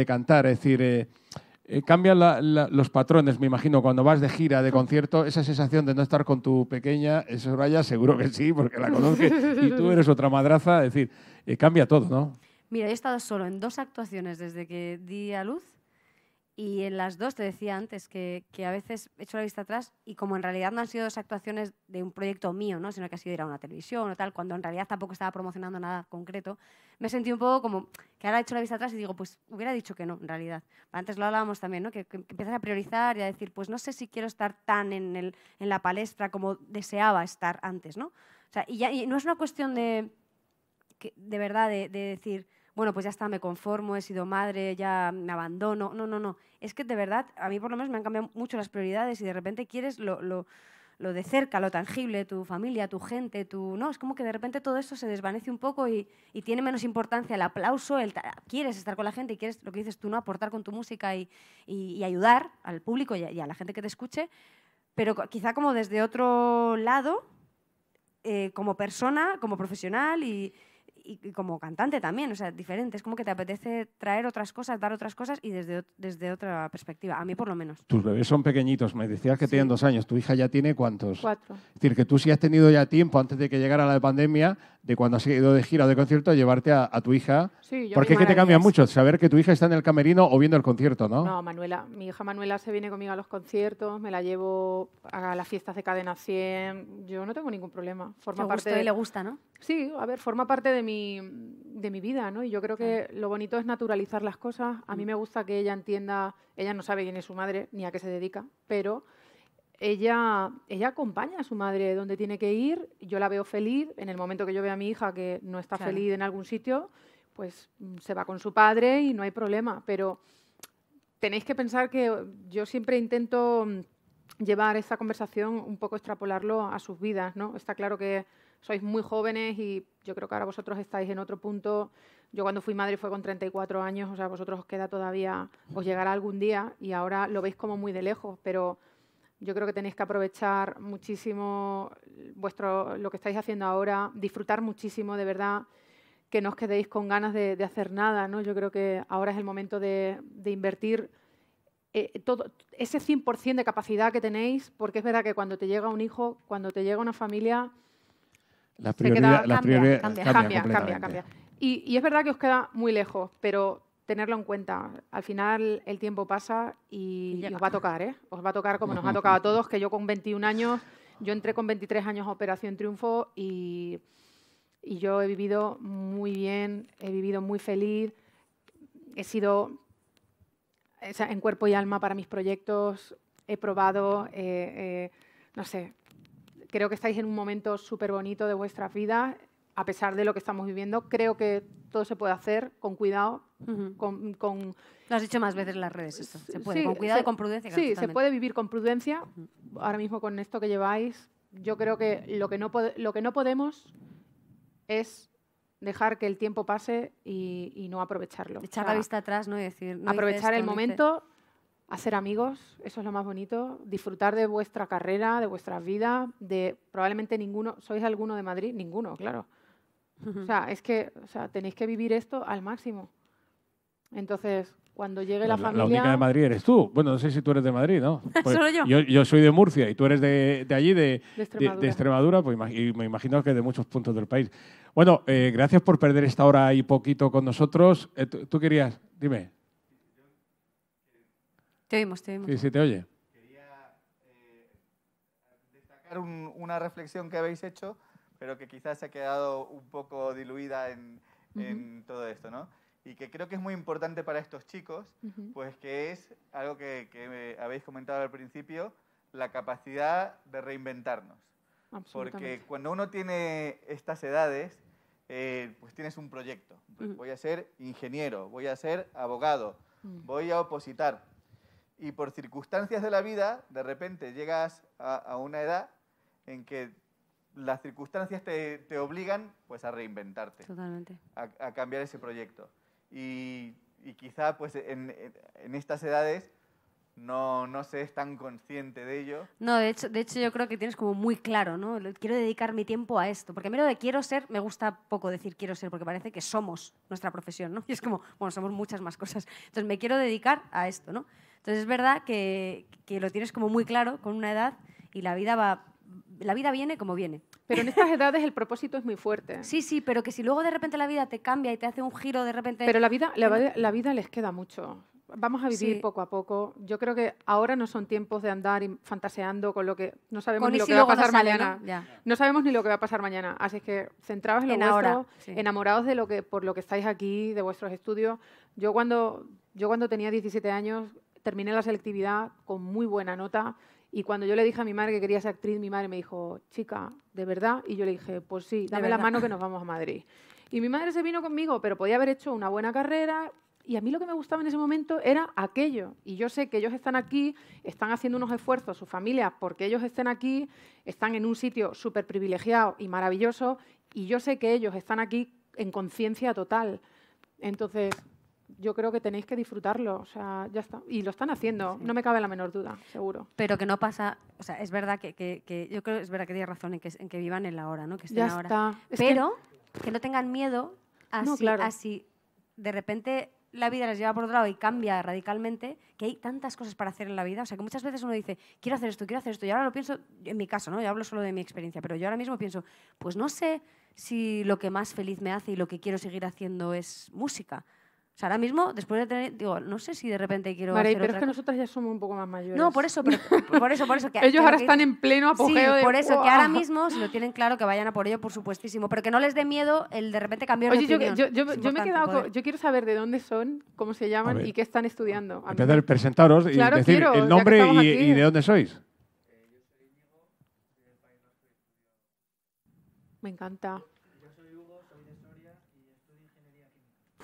cantar? Es decir, eh, eh, cambia los patrones, me imagino, cuando vas de gira, de concierto, esa sensación de no estar con tu pequeña raya seguro que sí, porque la conoce, y tú eres otra madraza, es decir, eh, cambia todo, ¿no? Mira, he estado solo en dos actuaciones desde que di a luz y en las dos te decía antes que, que, a veces he hecho la vista atrás y como en realidad no han sido dos actuaciones de un proyecto mío, ¿no? sino que ha sido ir a una televisión o tal, cuando en realidad tampoco estaba promocionando nada concreto, me sentí un poco como que ahora he hecho la vista atrás y digo, pues hubiera dicho que no, en realidad. Antes lo hablábamos también, ¿no? que, que empiezas a priorizar y a decir, pues no sé si quiero estar tan en, el, en la palestra como deseaba estar antes. ¿no? O sea, y, ya, no es una cuestión de, de verdad de decir, bueno, pues ya está, me conformo, he sido madre, ya me abandono. No, no, no es que de verdad, a mí por lo menos me han cambiado mucho las prioridades y de repente quieres lo, de cerca, lo tangible, tu familia, tu gente, tu... No, es como que de repente todo eso se desvanece un poco y, tiene menos importancia el aplauso, el quieres estar con la gente y quieres, lo que dices tú, no aportar con tu música y, ayudar al público y a, la gente que te escuche, pero quizá como desde otro lado, eh, como persona, como profesional y, y, como cantante también, o sea, diferente. Es como que te apetece traer otras cosas, dar otras cosas y desde, desde otra perspectiva, a mí por lo menos. Tus bebés son pequeñitos, me decías que tienen dos años, tu hija ya tiene cuántos? Cuatro. Es decir, que tú sí has tenido ya tiempo antes de que llegara la pandemia, de cuando has ido de gira o de concierto, a llevarte a, tu hija. Sí, yo Porque es que te cambia mucho saber que tu hija está en el camerino o viendo el concierto, ¿no? No, Manuela, mi hija Manuela se viene conmigo a los conciertos, me la llevo a las fiestas de Cadena 100, yo no tengo ningún problema. Forma parte le gusta, ¿no? Sí, a ver, forma parte de mi de mi vida, ¿no? Y yo creo que lo bonito es naturalizar las cosas. A mí mm. me gusta que ella entienda, ella no sabe quién es su madre ni a qué se dedica, pero ella, ella acompaña a su madre donde tiene que ir, yo la veo feliz, en el momento que yo veo a mi hija que no está feliz en algún sitio, pues mm, se va con su padre y no hay problema, pero tenéis que pensar que yo siempre intento mm, llevar esta conversación, un poco extrapolarlo a sus vidas, ¿no? Está claro que sois muy jóvenes y yo creo que ahora vosotros estáis en otro punto. Yo cuando fui madre fue con 34 años, o sea, vosotros os queda todavía, os llegará algún día y ahora lo veis como muy de lejos, pero yo creo que tenéis que aprovechar muchísimo vuestro, lo que estáis haciendo ahora, disfrutar muchísimo, de verdad, que no os quedéis con ganas de, hacer nada, ¿no? Yo creo que ahora es el momento de, invertir eh, ese 100% de capacidad que tenéis, porque es verdad que cuando te llega un hijo, cuando te llega una familia la prioridad, queda, cambia, cambia, cambia, cambia, Y, es verdad que os queda muy lejos, pero tenerlo en cuenta. Al final el tiempo pasa y, os va a tocar, ¿eh? Os va a tocar como nos ha tocado a todos, que yo con 21 años, yo entré con 23 años a Operación Triunfo y, yo he vivido muy bien, he vivido muy feliz, he sido en cuerpo y alma para mis proyectos, he probado, eh, eh, no sé, creo que estáis en un momento súper bonito de vuestra vida, a pesar de lo que estamos viviendo. Creo que todo se puede hacer con cuidado, con, Lo has dicho más veces en las redes, Se puede, con cuidado y con prudencia. Sí, se puede vivir con prudencia. Ahora mismo con esto que lleváis, yo creo que lo que no, lo que no podemos es dejar que el tiempo pase y, no aprovecharlo. Echar la vista atrás, ¿no? Y decir... aprovechar el momento, hacer amigos, eso es lo más bonito, disfrutar de vuestra carrera, de vuestra vida, de probablemente ninguno, ¿sois alguno de Madrid? Ninguno, claro. O sea, es que tenéis que vivir esto al máximo. Entonces, cuando llegue la, familia... La única de Madrid eres tú. Bueno, no sé si tú eres de Madrid, ¿no? Pues yo. yo. soy de Murcia y tú eres de, allí, de, Extremadura, pues, y me imagino que de muchos puntos del país. Bueno, eh, gracias por perder esta hora y poquito con nosotros. Eh, tú querías, dime. Te oímos, te oímos. Sí, sí, te oye. Quería eh, destacar una reflexión que habéis hecho, pero que quizás se ha quedado un poco diluida en, todo esto, ¿no? Y que creo que es muy importante para estos chicos, pues que es algo que, habéis comentado al principio, la capacidad de reinventarnos. Porque cuando uno tiene estas edades, eh, pues tienes un proyecto. Pues voy a ser ingeniero, voy a ser abogado, mm. voy a opositar, y por circunstancias de la vida, de repente llegas a, una edad en que las circunstancias te, te, obligan pues a reinventarte. Totalmente. A, cambiar ese proyecto. Y, y quizá pues en, estas edades no, no se es tan consciente de ello. No, de hecho, de hecho yo creo que tienes como muy claro, ¿no? Quiero dedicar mi tiempo a esto. Porque a mí lo de quiero ser, me gusta poco decir quiero ser, porque parece que somos nuestra profesión, ¿no? Y es como, bueno, somos muchas más cosas. Entonces me quiero dedicar a esto, ¿no? Entonces es verdad que, que lo tienes como muy claro con una edad y la vida va la vida viene como viene. Pero en estas edades el propósito es muy fuerte. Sí, sí, pero que si luego de repente la vida te cambia y te hace un giro de repente... Pero la vida, la, vida les queda mucho. Vamos a vivir poco a poco. Yo creo que ahora no son tiempos de andar fantaseando con lo que no sabemos ni lo que va a pasar mañana. ¿no? sabemos ni lo que va a pasar mañana. Así que centrados en lo ahora, enamorados de lo que por lo que estáis aquí, de vuestros estudios. Yo cuando yo cuando tenía 17 años terminé la selectividad con muy buena nota y cuando yo le dije a mi madre que quería ser actriz, mi madre me dijo, chica, ¿de verdad? Y yo le dije, pues sí, dame la mano que nos vamos a Madrid. Y mi madre se vino conmigo, pero podía haber hecho una buena carrera. Y a mí lo que me gustaba en ese momento era aquello. Y yo sé que ellos están aquí, están haciendo unos esfuerzos, sus familias, porque ellos estén aquí, están en un sitio súper privilegiado y maravilloso. Y yo sé que ellos están aquí en conciencia total. Entonces, yo creo que tenéis que disfrutarlo, o sea, ya está. Y lo están haciendo, no me cabe la menor duda, seguro. Pero que no pasa, o sea, es verdad que, que, que yo creo es verdad que tienes razón en que, vivan en la hora, ¿no? Que estén ya Está. Pero que... no tengan miedo a, si, de repente la vida les lleva por otro lado y cambia radicalmente, que hay tantas cosas para hacer en la vida. O sea, que muchas veces uno dice, quiero hacer esto, quiero hacer esto. Y ahora lo pienso, en mi caso, ¿no? Yo hablo solo de mi experiencia, pero yo ahora mismo pienso, pues no sé si lo que más feliz me hace y lo que quiero seguir haciendo es música. O sea, ahora mismo, después de tener, digo, no sé si de repente quiero. pero es que nosotras ya somos un poco más mayores. No, por eso, por eso, por eso. Ellos ahora están en pleno apogeo. Sí, por eso, que ahora mismo, si lo tienen claro, que vayan a por ello, por supuestísimo. Pero que no les dé miedo el de repente cambiar de yo, opinión. Yo, yo, me he quedado. yo quiero saber de dónde son, cómo se llaman y qué están estudiando. de presentaros y decir el nombre y, y de dónde sois. Me encanta.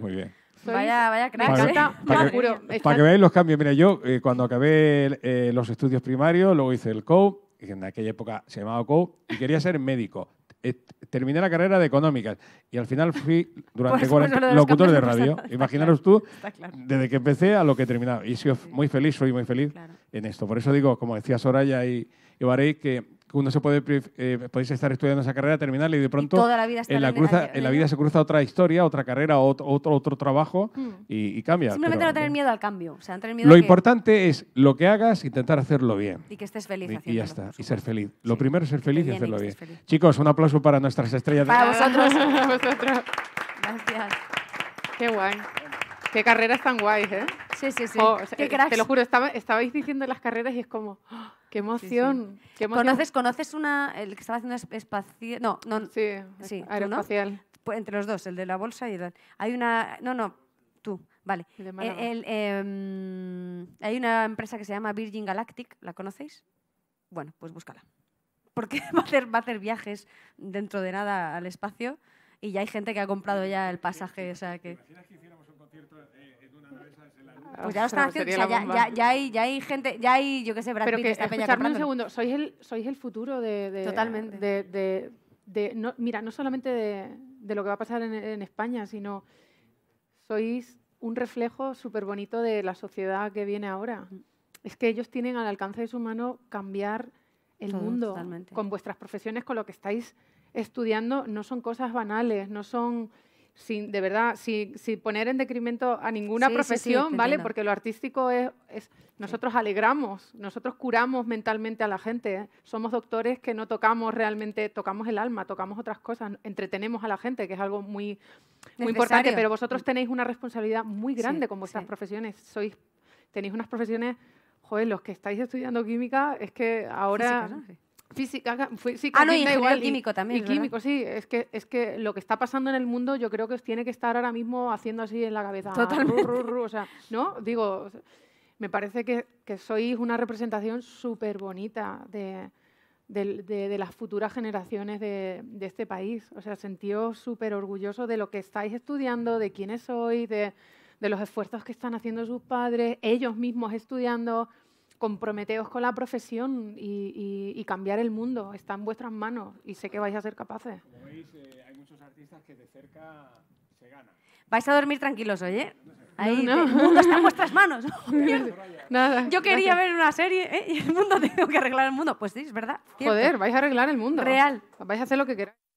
Muy bien. Vaya, vaya crack. Para, que, para, veáis los cambios. Mira, yo eh, cuando acabé eh, los estudios primarios, luego hice el COU, en aquella época se llamaba COU, y quería ser médico. Eh, terminé la carrera de económicas y al final fui durante 40 pues, pues, locutor de radio. Imaginaros tú, desde que empecé a lo que he terminado. Y soy muy feliz, soy muy feliz en esto. Por eso digo, como decía Soraya y, y que, uno se puede, eh, podéis estar estudiando esa carrera, terminarla y de pronto en, la cruza, en, la vida se cruza otra historia, otra carrera, otro, otro, trabajo mm. y, cambia. Simplemente no tener miedo al cambio. lo importante es lo que hagas, intentar hacerlo bien. Y que estés feliz. Y, y ya está, y ser feliz. Lo primero es ser feliz y hacerlo bien. Chicos, un aplauso para nuestras estrellas. de... vosotros. vosotros. Gracias. Qué guay. Qué carreras tan guays, ¿eh? Sí, sí, sí. Oh, eh, te lo juro, estabais diciendo las carreras y es como, ¡ah! qué, emoción, ¿Conoces, conoces una, el que estaba haciendo espacial? No, no. Sí, sí aeroespacial. Pues entre los dos, el de la bolsa y el... Hay una, no, no, tú, vale. E-, em, hay una empresa que se llama Virgin Galactic, ¿la conocéis? Bueno, pues búscala. Porque va a hacer, va a hacer viajes dentro de nada al espacio y ya hay gente que ha comprado ya el pasaje, o sea que... Eh, pues ya lo están ah, haciendo, ya, hay, gente, ya hay, yo qué sé, Brad Pero que, está un segundo, sois el, sois el futuro de... Totalmente. De, mira, no solamente de, lo que va a pasar en, España, sino sois un reflejo súper bonito de la sociedad que viene ahora. Es que ellos tienen al alcance de su mano cambiar el mundo con vuestras profesiones, con lo que estáis estudiando. No son cosas banales, no son de verdad, sin, sin poner en decremento a ninguna profesión, ¿vale? Porque lo artístico es, es nosotros alegramos, nosotros curamos mentalmente a la gente. ¿eh? Somos doctores que no tocamos realmente, tocamos el alma, tocamos otras cosas, entretenemos a la gente, que es algo muy, muy importante. Pero vosotros tenéis una responsabilidad muy grande con vuestras profesiones. Sois, tenéis unas profesiones, joder, los que estáis estudiando química, es que ahora... Física, ah, no, igual, químico también. químico, sí. Es que, es que lo que está pasando en el mundo yo creo que os tiene que estar ahora mismo haciendo así en la cabeza. Totalmente. o sea, ¿no? Digo, me parece que, sois una representación súper bonita de, las futuras generaciones de, este país. O sea, sentíos súper orgullosos de lo que estáis estudiando, de quiénes sois, de, los esfuerzos que están haciendo sus padres, ellos mismos estudiando comprometeos con la profesión y, cambiar el mundo. Está en vuestras manos y sé que vais a ser capaces. Como eh, hay muchos artistas que de cerca se ganan. Vais a dormir tranquilos oye. ¿eh? El mundo está en vuestras manos. Yo quería ver una serie y ¿eh? el mundo tengo que arreglar el mundo. Pues sí, es verdad. Poder, Joder, vais a arreglar el mundo. Real. Vais a hacer lo que queráis.